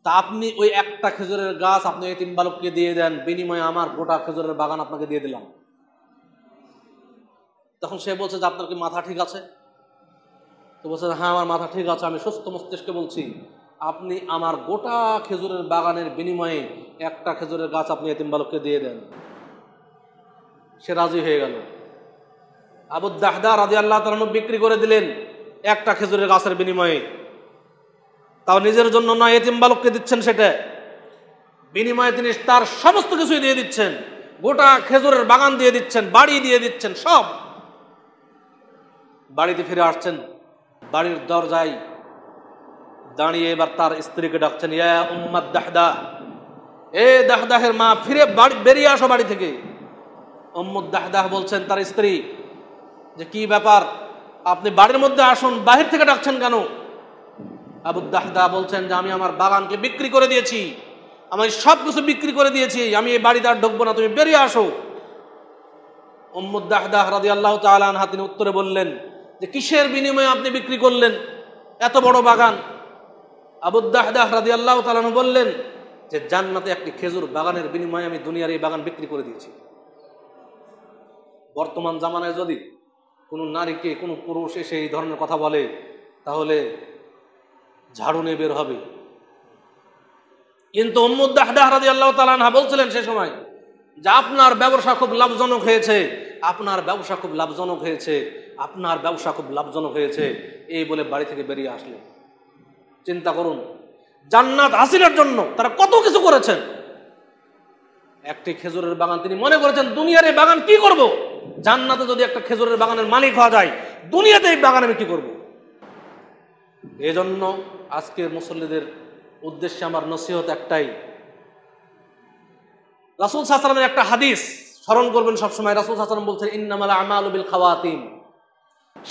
তা আপনি ওই একটা খেজুরের গাছ আপনি এই তিন বালককে দিয়ে দেন বিনিময়ে আমার গোটা খেজুরের বাগান আপনাকে দিয়ে দিলাম তখন সে বলছে যে আপনার কি মাথা ঠিক আছে তো বলছে হ্যাঁ আমার মাথা ঠিক আছে আমি সুস্থ মস্তিষ্কে বলছি আপনি আমার গোটা খেজুরের বাগানের বিনিময়ে একটা খেজুরের গাছ আপনি এতিম বালককে দিয়ে দেন সে রাজি হয়ে গেল আবু দাহদা রাজি আল্লাহ তালন বিক্রি করে দিলেন একটা খেজুরের গাছের বিনিময়ে তাও নিজের জন্য নয় এতিম বালককে দিচ্ছেন সেটা বিনিময়ে তিনি তার সমস্ত কিছুই দিয়ে দিচ্ছেন গোটা খেজুরের বাগান দিয়ে দিচ্ছেন বাড়ি দিয়ে দিচ্ছেন সব বাড়িতে ফিরে আসছেন বাড়ির দরজায় দাঁড়িয়ে এবার তার স্ত্রীকে ডাকছেন ইয়া উম্মাদ দাহদা এ দাহদাহের মা ফিরে বেরিয়ে আসো বাড়ি থেকে অম্মদ দাহদাহ বলছেন তার স্ত্রী যে কি ব্যাপার আপনি বাড়ির মধ্যে আসুন বাহির থেকে ডাকছেন কেন আবু দাহদাহ বলছেন যে আমি আমার বাগানকে বিক্রি করে দিয়েছি আমি সব কিছু বিক্রি করে দিয়েছি আমি এই বাড়িতে আর ঢুকবো না তুমি বেরিয়ে আসো দাহদাহ রাজি আল্লাহ হাত তিনি উত্তরে বললেন যে কিসের বিনিময়ে আপনি বিক্রি করলেন এত বড় বাগান আবুদ্দাহদাহ রাজি আল্লাহ তালান বললেন যে জান্নাতে একটি খেজুর বাগানের বিনিময়ে আমি দুনিয়ার এই বাগান বিক্রি করে দিয়েছি বর্তমান জামানায় যদি কোনো নারীকে কোনো পুরুষ এসে এই ধরনের কথা বলে তাহলে ঝাড়ু নিয়ে বের হবে কিন্তু উম্মুদ্দাহরাদি আল্লাহ তালানহা বলছিলেন সে সময় যে আপনার ব্যবসা খুব লাভজনক হয়েছে আপনার ব্যবসা খুব লাভজনক হয়েছে আপনার ব্যবসা খুব লাভজনক হয়েছে এই বলে বাড়ি থেকে বেরিয়ে আসলেন চিন্তা করুন জান্নাত হাসিলের জন্য তারা কত কিছু করেছেন একটি খেজুরের বাগান তিনি মনে করেছেন দুনিয়ার এই বাগান কি করব জান্নাতে যদি একটা খেজুরের বাগানের মালিক হওয়া যায় দুনিয়াতে এই বাগান আমি কি করব এজন্য আজকের মুসল্লিদের উদ্দেশ্যে আমার নসিহত একটাই রাসুল সাহসালামের একটা হাদিস স্মরণ করবেন সবসময় রাসুল সাহসালাম বলছেন ইন্নামাল আমাল বিল খাওয়াতিম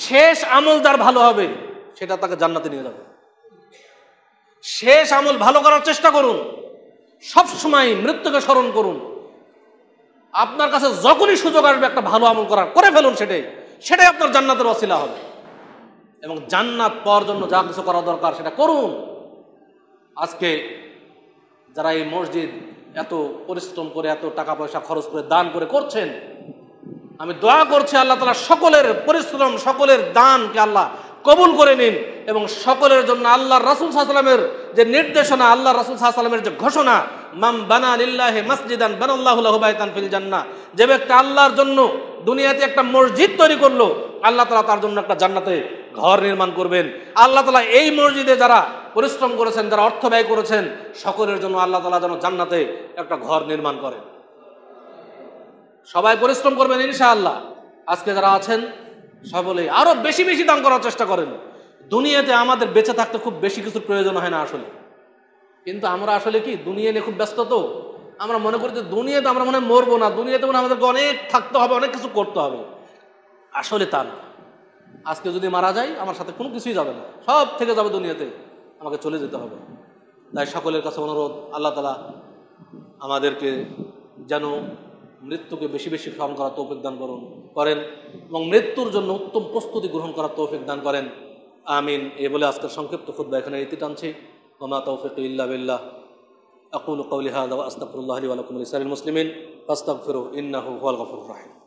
শেষ আমল যার ভালো হবে সেটা তাকে জান্নাতে নিয়ে যাবে শেষ আমল ভালো করার চেষ্টা করুন সবসময় মৃত্যুকে স্মরণ করুন আপনার কাছে যখনই সুযোগ আসবে একটা ভালো আমল করার করে ফেলুন সেটাই সেটাই আপনার জান্নাতের অশিলা হবে এবং জান্নাত পাওয়ার জন্য যা কিছু করা দরকার সেটা করুন আজকে যারা এই মসজিদ এত পরিশ্রম করে এত টাকা পয়সা খরচ করে দান করে করছেন আমি দোয়া করছি আল্লাহ তালা সকলের পরিশ্রম সকলের দানকে আল্লাহ কবুল করে নিন এবং সকলের জন্য আল্লাহ রাসুল সাহসালামের যে নির্দেশনা আল্লাহ রাসুল সাহসালামের যে ঘোষণা মাম বানা লিল্লাহে মসজিদান বানাল্লাহুল্লাহবায়তান ফিল জান্না যে ব্যক্তি আল্লাহর জন্য দুনিয়াতে একটা মসজিদ তৈরি করলো আল্লাহ তালা তার জন্য একটা জান্নাতে ঘর নির্মাণ করবেন আল্লাহ তালা এই মসজিদে যারা পরিশ্রম করেছেন যারা অর্থ ব্যয় করেছেন সকলের জন্য আল্লাহ তালা যেন জান্নাতে একটা ঘর নির্মাণ করেন সবাই পরিশ্রম করবেন ইনশাআল্লাহ আজকে যারা আছেন সবলে আরও বেশি বেশি দান করার চেষ্টা করেন দুনিয়াতে আমাদের বেঁচে থাকতে খুব বেশি কিছুর প্রয়োজন হয় না আসলে কিন্তু আমরা আসলে কি দুনিয়া নিয়ে খুব ব্যস্ত তো আমরা মনে করি যে দুনিয়াতে আমরা মনে মরবো না দুনিয়াতে মনে আমাদেরকে অনেক থাকতে হবে অনেক কিছু করতে হবে আসলে তা না আজকে যদি মারা যাই আমার সাথে কোনো কিছুই যাবে না সব থেকে যাবে দুনিয়াতে আমাকে চলে যেতে হবে তাই সকলের কাছে অনুরোধ আল্লাহ তালা আমাদেরকে যেন মৃত্যুকে বেশি বেশি স্মরণ করার তৌফিক দান করুন করেন এবং মৃত্যুর জন্য উত্তম প্রস্তুতি গ্রহণ করার তৌফিক দান করেন আমিন এ বলে আজকের সংক্ষিপ্ত খুদ্া এখানে ইতি টানছি ওমা তৌফিক ইল্লা বিল্লাহ أقول قولي هذا وأستغفر الله لي মুসলিমিন ولسائر المسلمين فاستغفروه إنه هو الغفور